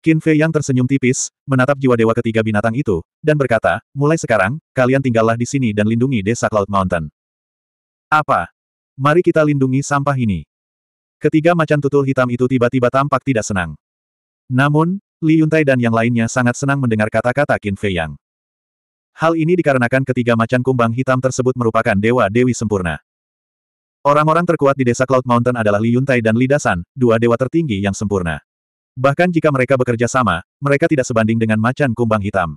Qin Fei yang tersenyum tipis, menatap jiwa dewa ketiga binatang itu, dan berkata, mulai sekarang, kalian tinggallah di sini dan lindungi desa Cloud Mountain. Apa? Mari kita lindungi sampah ini. Ketiga macan tutul hitam itu tiba-tiba tampak tidak senang. Namun, Li Yuntai dan yang lainnya sangat senang mendengar kata-kata Qin Fei Yang. Hal ini dikarenakan ketiga macan kumbang hitam tersebut merupakan dewa-dewi sempurna. Orang-orang terkuat di desa Cloud Mountain adalah Li Yuntai dan Li Dasan, dua dewa tertinggi yang sempurna. Bahkan jika mereka bekerja sama, mereka tidak sebanding dengan macan kumbang hitam.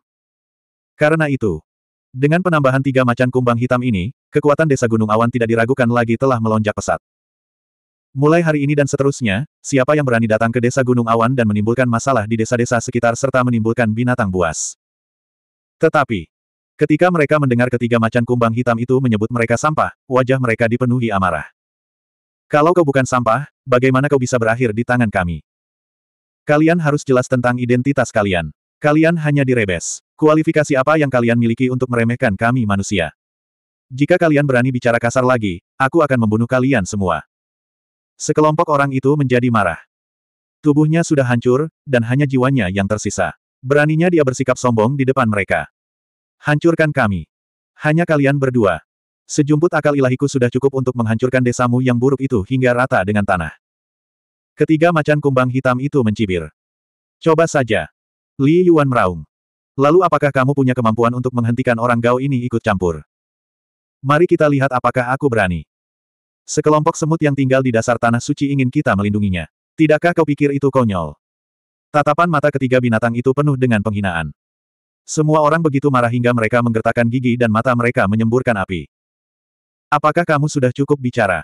Karena itu, dengan penambahan tiga macan kumbang hitam ini, kekuatan desa Gunung Awan tidak diragukan lagi telah melonjak pesat. Mulai hari ini dan seterusnya, siapa yang berani datang ke desa Gunung Awan dan menimbulkan masalah di desa-desa sekitar serta menimbulkan binatang buas. Tetapi, Ketika mereka mendengar ketiga macan kumbang hitam itu menyebut mereka sampah, wajah mereka dipenuhi amarah. Kalau kau bukan sampah, bagaimana kau bisa berakhir di tangan kami? Kalian harus jelas tentang identitas kalian. Kalian hanya direbes. Kualifikasi apa yang kalian miliki untuk meremehkan kami manusia? Jika kalian berani bicara kasar lagi, aku akan membunuh kalian semua. Sekelompok orang itu menjadi marah. Tubuhnya sudah hancur, dan hanya jiwanya yang tersisa. Beraninya dia bersikap sombong di depan mereka. Hancurkan kami. Hanya kalian berdua. Sejumput akal ilahiku sudah cukup untuk menghancurkan desamu yang buruk itu hingga rata dengan tanah. Ketiga macan kumbang hitam itu mencibir. Coba saja. Li Yuan meraung. Lalu apakah kamu punya kemampuan untuk menghentikan orang gao ini ikut campur? Mari kita lihat apakah aku berani. Sekelompok semut yang tinggal di dasar tanah suci ingin kita melindunginya. Tidakkah kau pikir itu konyol? Tatapan mata ketiga binatang itu penuh dengan penghinaan. Semua orang begitu marah hingga mereka menggertakkan gigi dan mata mereka menyemburkan api. Apakah kamu sudah cukup bicara?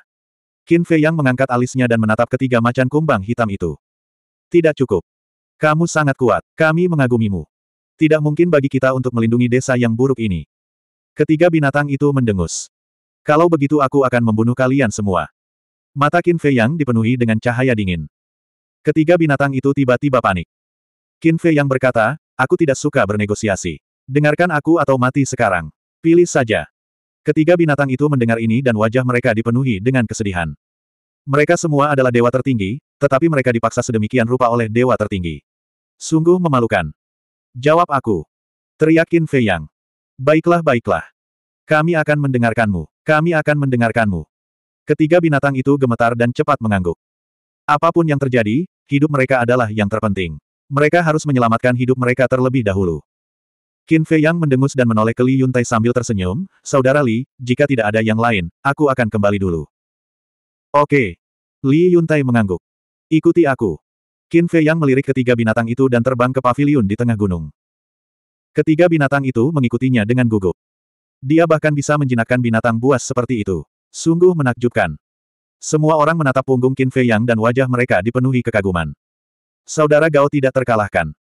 Qin Fei yang mengangkat alisnya dan menatap ketiga macan kumbang hitam itu. Tidak cukup. Kamu sangat kuat, kami mengagumimu. Tidak mungkin bagi kita untuk melindungi desa yang buruk ini. Ketiga binatang itu mendengus. Kalau begitu aku akan membunuh kalian semua. Mata Qin Fei yang dipenuhi dengan cahaya dingin. Ketiga binatang itu tiba-tiba panik. Qin Fei yang berkata, Aku tidak suka bernegosiasi. Dengarkan aku atau mati sekarang. Pilih saja. Ketiga binatang itu mendengar ini dan wajah mereka dipenuhi dengan kesedihan. Mereka semua adalah dewa tertinggi, tetapi mereka dipaksa sedemikian rupa oleh dewa tertinggi. Sungguh memalukan. Jawab aku. Teriakin Fei Yang. Baiklah baiklah. Kami akan mendengarkanmu. Kami akan mendengarkanmu. Ketiga binatang itu gemetar dan cepat mengangguk. Apapun yang terjadi, hidup mereka adalah yang terpenting. Mereka harus menyelamatkan hidup mereka terlebih dahulu. Qin Fei Yang mendengus dan menoleh ke Li Yuntai sambil tersenyum, Saudara Li, jika tidak ada yang lain, aku akan kembali dulu. Oke. Li Yuntai mengangguk. Ikuti aku. Qin Fei Yang melirik ketiga binatang itu dan terbang ke pavilion di tengah gunung. Ketiga binatang itu mengikutinya dengan gugup. Dia bahkan bisa menjinakkan binatang buas seperti itu. Sungguh menakjubkan. Semua orang menatap punggung Qin Fei Yang dan wajah mereka dipenuhi kekaguman. Saudara Gao tidak terkalahkan.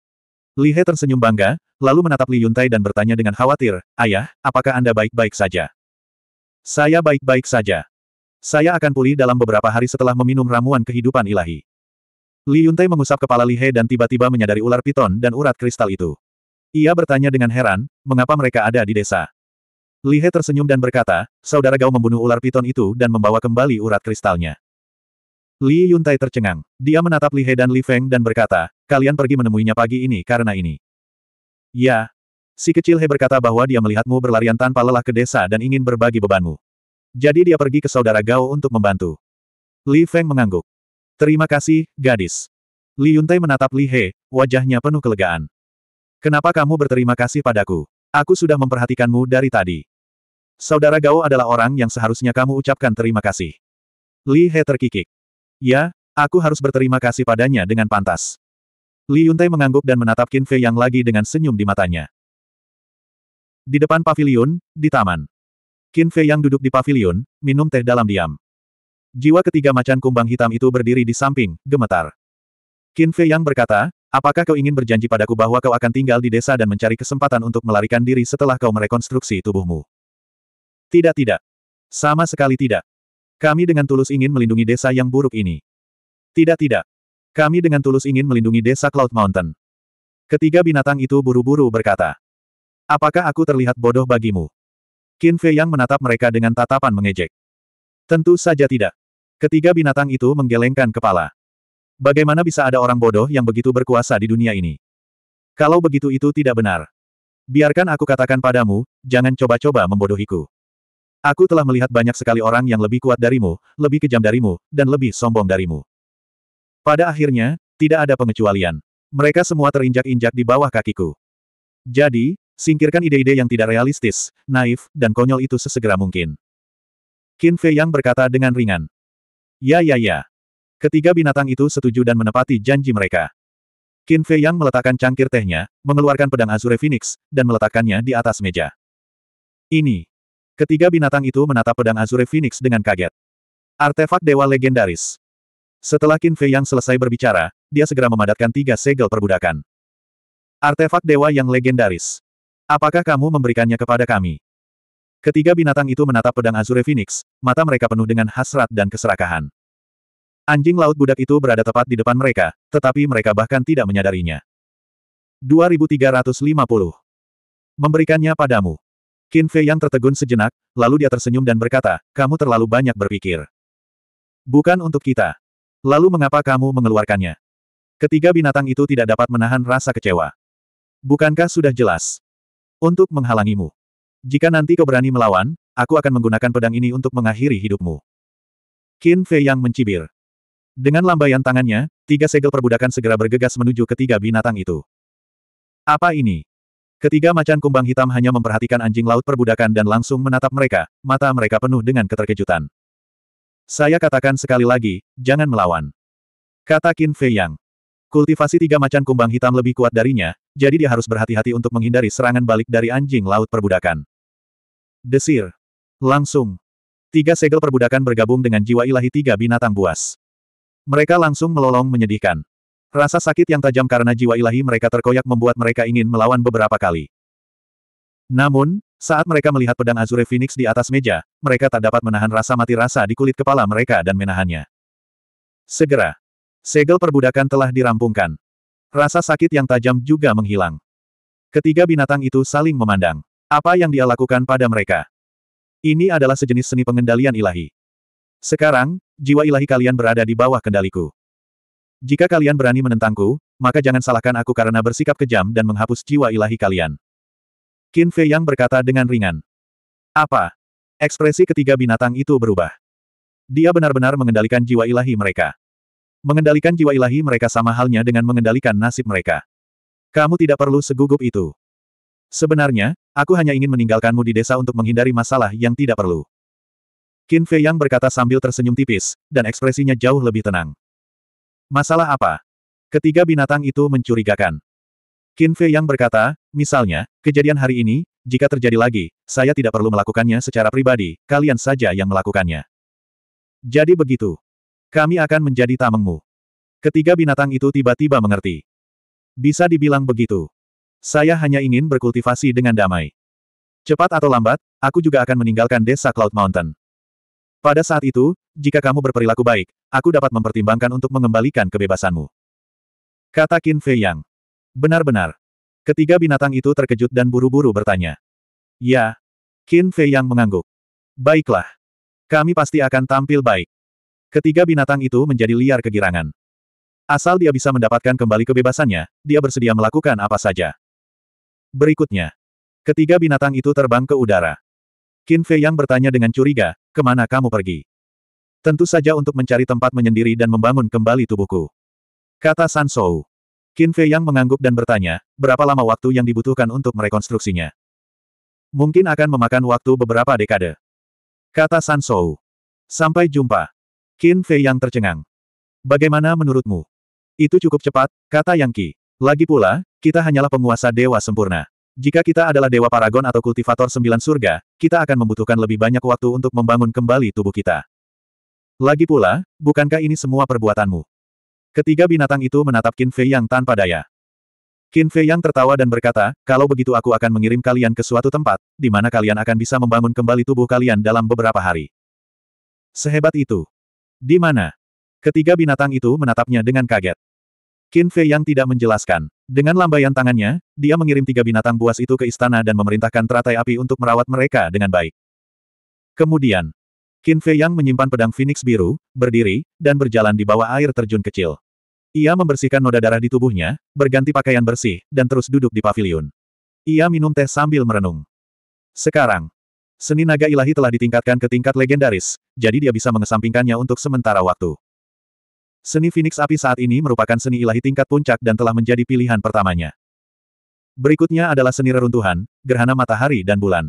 Li He tersenyum bangga, lalu menatap Li Yuntai dan bertanya dengan khawatir, Ayah, apakah Anda baik-baik saja? Saya baik-baik saja. Saya akan pulih dalam beberapa hari setelah meminum ramuan kehidupan ilahi. Li Yuntai mengusap kepala Li He dan tiba-tiba menyadari ular piton dan urat kristal itu. Ia bertanya dengan heran, mengapa mereka ada di desa. Li He tersenyum dan berkata, saudara Gao membunuh ular piton itu dan membawa kembali urat kristalnya. Li Yuntai tercengang. Dia menatap Li He dan Li Feng dan berkata, kalian pergi menemuinya pagi ini karena ini. Ya. Si kecil He berkata bahwa dia melihatmu berlarian tanpa lelah ke desa dan ingin berbagi bebanmu. Jadi dia pergi ke saudara Gao untuk membantu. Li Feng mengangguk. Terima kasih, gadis. Li Yuntai menatap Li He, wajahnya penuh kelegaan. Kenapa kamu berterima kasih padaku? Aku sudah memperhatikanmu dari tadi. Saudara Gao adalah orang yang seharusnya kamu ucapkan terima kasih. Li He terkikik. Ya, aku harus berterima kasih padanya dengan pantas. Li Yuntai mengangguk dan menatap Qin Fei yang lagi dengan senyum di matanya. Di depan pavilion, di taman. Qin Fei yang duduk di pavilion, minum teh dalam diam. Jiwa ketiga macan kumbang hitam itu berdiri di samping, gemetar. Qin Fei yang berkata, apakah kau ingin berjanji padaku bahwa kau akan tinggal di desa dan mencari kesempatan untuk melarikan diri setelah kau merekonstruksi tubuhmu? Tidak tidak. Sama sekali tidak. Kami dengan tulus ingin melindungi desa yang buruk ini. Tidak tidak. Kami dengan tulus ingin melindungi desa Cloud Mountain. Ketiga binatang itu buru-buru berkata. Apakah aku terlihat bodoh bagimu? Qin Fei yang menatap mereka dengan tatapan mengejek. Tentu saja tidak. Ketiga binatang itu menggelengkan kepala. Bagaimana bisa ada orang bodoh yang begitu berkuasa di dunia ini? Kalau begitu itu tidak benar. Biarkan aku katakan padamu, jangan coba-coba membodohiku. Aku telah melihat banyak sekali orang yang lebih kuat darimu, lebih kejam darimu, dan lebih sombong darimu. Pada akhirnya, tidak ada pengecualian. Mereka semua terinjak-injak di bawah kakiku. Jadi, singkirkan ide-ide yang tidak realistis, naif, dan konyol itu sesegera mungkin. Qin Fei Yang berkata dengan ringan. Ya ya ya. Ketiga binatang itu setuju dan menepati janji mereka. Qin Fei Yang meletakkan cangkir tehnya, mengeluarkan pedang Azure Phoenix, dan meletakkannya di atas meja. Ini, Ketiga binatang itu menatap pedang Azure Phoenix dengan kaget. Artefak Dewa Legendaris. Setelah Qin Fei yang selesai berbicara, dia segera memadatkan tiga segel perbudakan. Artefak Dewa yang Legendaris. Apakah kamu memberikannya kepada kami? Ketiga binatang itu menatap pedang Azure Phoenix, mata mereka penuh dengan hasrat dan keserakahan. Anjing laut budak itu berada tepat di depan mereka, tetapi mereka bahkan tidak menyadarinya. 2350. Memberikannya padamu. Qin Fei yang tertegun sejenak, lalu dia tersenyum dan berkata, kamu terlalu banyak berpikir. Bukan untuk kita. Lalu mengapa kamu mengeluarkannya? Ketiga binatang itu tidak dapat menahan rasa kecewa. Bukankah sudah jelas? Untuk menghalangimu. Jika nanti kau berani melawan, aku akan menggunakan pedang ini untuk mengakhiri hidupmu. Qin Fei yang mencibir. Dengan lambaian tangannya, tiga segel perbudakan segera bergegas menuju ketiga binatang itu. Apa ini? Ketiga macan kumbang hitam hanya memperhatikan anjing laut perbudakan dan langsung menatap mereka, mata mereka penuh dengan keterkejutan. Saya katakan sekali lagi, jangan melawan. Kata Qin Fei Yang. Kultivasi tiga macan kumbang hitam lebih kuat darinya, jadi dia harus berhati-hati untuk menghindari serangan balik dari anjing laut perbudakan. Desir. Langsung. Tiga segel perbudakan bergabung dengan jiwa ilahi tiga binatang buas. Mereka langsung melolong menyedihkan. Rasa sakit yang tajam karena jiwa ilahi mereka terkoyak membuat mereka ingin melawan beberapa kali. Namun, saat mereka melihat pedang Azure Phoenix di atas meja, mereka tak dapat menahan rasa mati rasa di kulit kepala mereka dan menahannya. Segera, segel perbudakan telah dirampungkan. Rasa sakit yang tajam juga menghilang. Ketiga binatang itu saling memandang. Apa yang dia lakukan pada mereka? Ini adalah sejenis seni pengendalian ilahi. Sekarang, jiwa ilahi kalian berada di bawah kendaliku. Jika kalian berani menentangku, maka jangan salahkan aku karena bersikap kejam dan menghapus jiwa ilahi kalian. Qin Fei Yang berkata dengan ringan. Apa? Ekspresi ketiga binatang itu berubah. Dia benar-benar mengendalikan jiwa ilahi mereka. Mengendalikan jiwa ilahi mereka sama halnya dengan mengendalikan nasib mereka. Kamu tidak perlu segugup itu. Sebenarnya, aku hanya ingin meninggalkanmu di desa untuk menghindari masalah yang tidak perlu. Qin Fei Yang berkata sambil tersenyum tipis, dan ekspresinya jauh lebih tenang. Masalah apa? Ketiga binatang itu mencurigakan. Qin Fei yang berkata, misalnya, kejadian hari ini, jika terjadi lagi, saya tidak perlu melakukannya secara pribadi, kalian saja yang melakukannya. Jadi begitu. Kami akan menjadi tamengmu. Ketiga binatang itu tiba-tiba mengerti. Bisa dibilang begitu. Saya hanya ingin berkultivasi dengan damai. Cepat atau lambat, aku juga akan meninggalkan desa Cloud Mountain. Pada saat itu, jika kamu berperilaku baik, aku dapat mempertimbangkan untuk mengembalikan kebebasanmu. Kata Qin Fei Yang. Benar-benar. Ketiga binatang itu terkejut dan buru-buru bertanya. Ya. Qin Fei Yang mengangguk. Baiklah. Kami pasti akan tampil baik. Ketiga binatang itu menjadi liar kegirangan. Asal dia bisa mendapatkan kembali kebebasannya, dia bersedia melakukan apa saja. Berikutnya. Ketiga binatang itu terbang ke udara. Qin Fei Yang bertanya dengan curiga, Kemana kamu pergi? Tentu saja untuk mencari tempat menyendiri dan membangun kembali tubuhku. Kata San Sansou. Qin Fei yang mengangguk dan bertanya, berapa lama waktu yang dibutuhkan untuk merekonstruksinya? Mungkin akan memakan waktu beberapa dekade. Kata San Sansou. Sampai jumpa. Qin Fei yang tercengang. Bagaimana menurutmu? Itu cukup cepat, kata Yang Qi. Lagi pula, kita hanyalah penguasa dewa sempurna. Jika kita adalah Dewa Paragon atau Kultivator Sembilan Surga, kita akan membutuhkan lebih banyak waktu untuk membangun kembali tubuh kita. Lagi pula, bukankah ini semua perbuatanmu? Ketiga binatang itu menatap Qin Fei Yang tanpa daya. Qin Fei Yang tertawa dan berkata, kalau begitu aku akan mengirim kalian ke suatu tempat, di mana kalian akan bisa membangun kembali tubuh kalian dalam beberapa hari. Sehebat itu. Di mana? Ketiga binatang itu menatapnya dengan kaget. Qin Fei yang tidak menjelaskan. Dengan lambaian tangannya, dia mengirim tiga binatang buas itu ke istana dan memerintahkan teratai api untuk merawat mereka dengan baik. Kemudian, Qin Fei yang menyimpan pedang Phoenix biru, berdiri, dan berjalan di bawah air terjun kecil. Ia membersihkan noda darah di tubuhnya, berganti pakaian bersih, dan terus duduk di pavilion. Ia minum teh sambil merenung. Sekarang, seni naga ilahi telah ditingkatkan ke tingkat legendaris, jadi dia bisa mengesampingkannya untuk sementara waktu. Seni Phoenix Api saat ini merupakan seni ilahi tingkat puncak dan telah menjadi pilihan pertamanya. Berikutnya adalah seni reruntuhan, gerhana matahari dan bulan.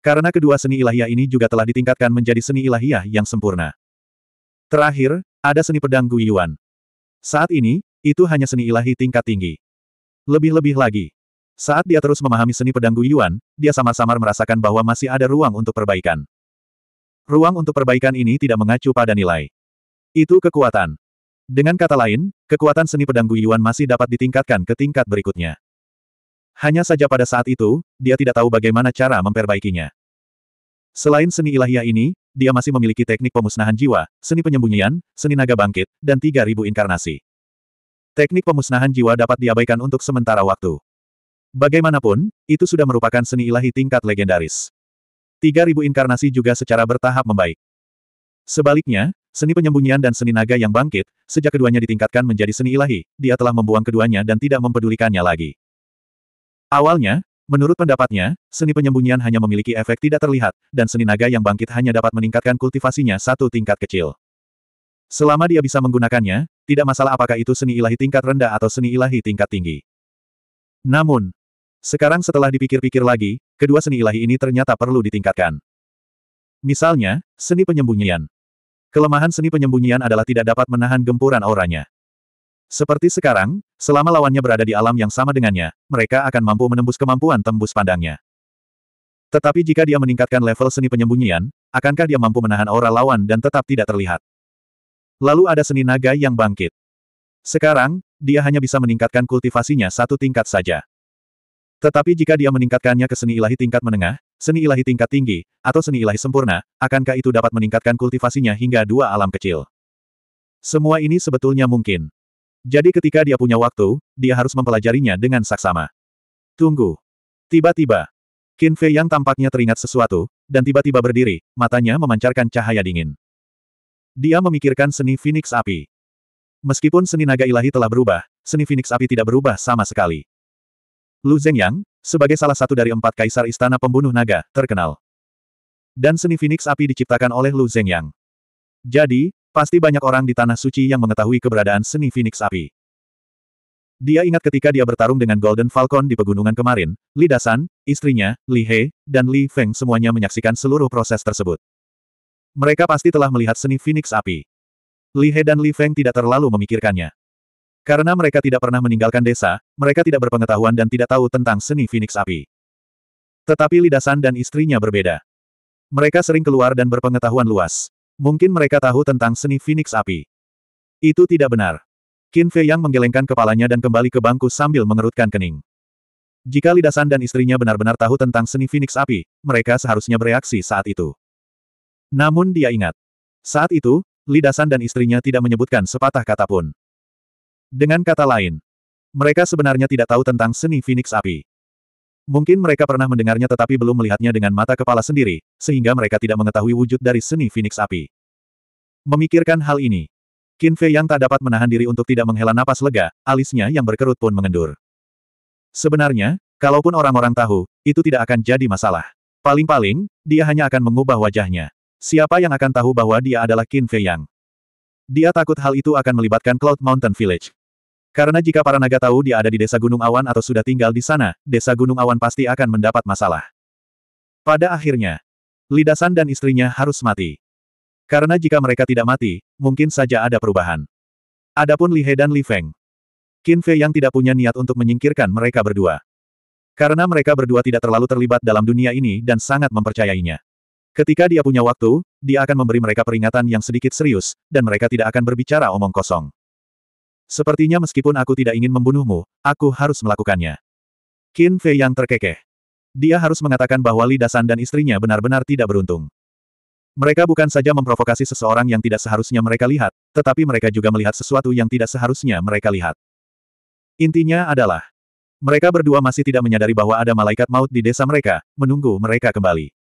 Karena kedua seni ilahiyah ini juga telah ditingkatkan menjadi seni ilahiyah yang sempurna. Terakhir, ada seni pedang Guiyuan. Saat ini, itu hanya seni ilahi tingkat tinggi. Lebih-lebih lagi, saat dia terus memahami seni pedang Guiyuan, dia samar-samar merasakan bahwa masih ada ruang untuk perbaikan. Ruang untuk perbaikan ini tidak mengacu pada nilai. Itu kekuatan. Dengan kata lain, kekuatan seni pedang Guiyuan masih dapat ditingkatkan ke tingkat berikutnya. Hanya saja pada saat itu, dia tidak tahu bagaimana cara memperbaikinya. Selain seni ilahiyah ini, dia masih memiliki teknik pemusnahan jiwa, seni penyembunyian, seni naga bangkit, dan 3000 inkarnasi. Teknik pemusnahan jiwa dapat diabaikan untuk sementara waktu. Bagaimanapun, itu sudah merupakan seni ilahi tingkat legendaris. 3000 inkarnasi juga secara bertahap membaik. Sebaliknya, Seni penyembunyian dan seni naga yang bangkit, sejak keduanya ditingkatkan menjadi seni ilahi, dia telah membuang keduanya dan tidak mempedulikannya lagi. Awalnya, menurut pendapatnya, seni penyembunyian hanya memiliki efek tidak terlihat, dan seni naga yang bangkit hanya dapat meningkatkan kultivasinya satu tingkat kecil. Selama dia bisa menggunakannya, tidak masalah apakah itu seni ilahi tingkat rendah atau seni ilahi tingkat tinggi. Namun, sekarang setelah dipikir-pikir lagi, kedua seni ilahi ini ternyata perlu ditingkatkan. Misalnya, seni penyembunyian. Kelemahan seni penyembunyian adalah tidak dapat menahan gempuran auranya. Seperti sekarang, selama lawannya berada di alam yang sama dengannya, mereka akan mampu menembus kemampuan tembus pandangnya. Tetapi jika dia meningkatkan level seni penyembunyian, akankah dia mampu menahan aura lawan dan tetap tidak terlihat? Lalu ada seni naga yang bangkit. Sekarang, dia hanya bisa meningkatkan kultivasinya satu tingkat saja. Tetapi jika dia meningkatkannya ke seni ilahi tingkat menengah, Seni ilahi tingkat tinggi, atau seni ilahi sempurna, akankah itu dapat meningkatkan kultivasinya hingga dua alam kecil? Semua ini sebetulnya mungkin. Jadi ketika dia punya waktu, dia harus mempelajarinya dengan saksama. Tunggu. Tiba-tiba, Qin Fei yang tampaknya teringat sesuatu, dan tiba-tiba berdiri, matanya memancarkan cahaya dingin. Dia memikirkan seni Phoenix Api. Meskipun seni naga ilahi telah berubah, seni Phoenix Api tidak berubah sama sekali. Lu Yang, sebagai salah satu dari empat kaisar istana pembunuh naga, terkenal. Dan seni Phoenix api diciptakan oleh Lu Zhengyang. Jadi, pasti banyak orang di Tanah Suci yang mengetahui keberadaan seni Phoenix api. Dia ingat ketika dia bertarung dengan Golden Falcon di pegunungan kemarin, Li Dasan, istrinya, Li He, dan Li Feng semuanya menyaksikan seluruh proses tersebut. Mereka pasti telah melihat seni Phoenix api. Li He dan Li Feng tidak terlalu memikirkannya. Karena mereka tidak pernah meninggalkan desa, mereka tidak berpengetahuan dan tidak tahu tentang seni Phoenix api. Tetapi Lidasan dan istrinya berbeda. Mereka sering keluar dan berpengetahuan luas. Mungkin mereka tahu tentang seni Phoenix api. Itu tidak benar. Qin Fei Yang menggelengkan kepalanya dan kembali ke bangku sambil mengerutkan kening. Jika Lidasan dan istrinya benar-benar tahu tentang seni Phoenix api, mereka seharusnya bereaksi saat itu. Namun dia ingat. Saat itu, Lidasan dan istrinya tidak menyebutkan sepatah kata pun. Dengan kata lain, mereka sebenarnya tidak tahu tentang seni Phoenix Api. Mungkin mereka pernah mendengarnya tetapi belum melihatnya dengan mata kepala sendiri, sehingga mereka tidak mengetahui wujud dari seni Phoenix Api. Memikirkan hal ini, Qin Fei yang tak dapat menahan diri untuk tidak menghela napas lega, alisnya yang berkerut pun mengendur. Sebenarnya, kalaupun orang-orang tahu, itu tidak akan jadi masalah. Paling-paling, dia hanya akan mengubah wajahnya. Siapa yang akan tahu bahwa dia adalah Qin Fei Yang? Dia takut hal itu akan melibatkan Cloud Mountain Village. Karena jika para naga tahu dia ada di desa Gunung Awan atau sudah tinggal di sana, desa Gunung Awan pasti akan mendapat masalah. Pada akhirnya, Lidasan dan istrinya harus mati. Karena jika mereka tidak mati, mungkin saja ada perubahan. Adapun Li He dan Li Feng. Qin Fei yang tidak punya niat untuk menyingkirkan mereka berdua. Karena mereka berdua tidak terlalu terlibat dalam dunia ini dan sangat mempercayainya. Ketika dia punya waktu, dia akan memberi mereka peringatan yang sedikit serius, dan mereka tidak akan berbicara omong kosong. Sepertinya meskipun aku tidak ingin membunuhmu, aku harus melakukannya. Qin Fei yang terkekeh. Dia harus mengatakan bahwa Li Dasan dan istrinya benar-benar tidak beruntung. Mereka bukan saja memprovokasi seseorang yang tidak seharusnya mereka lihat, tetapi mereka juga melihat sesuatu yang tidak seharusnya mereka lihat. Intinya adalah, mereka berdua masih tidak menyadari bahwa ada malaikat maut di desa mereka, menunggu mereka kembali.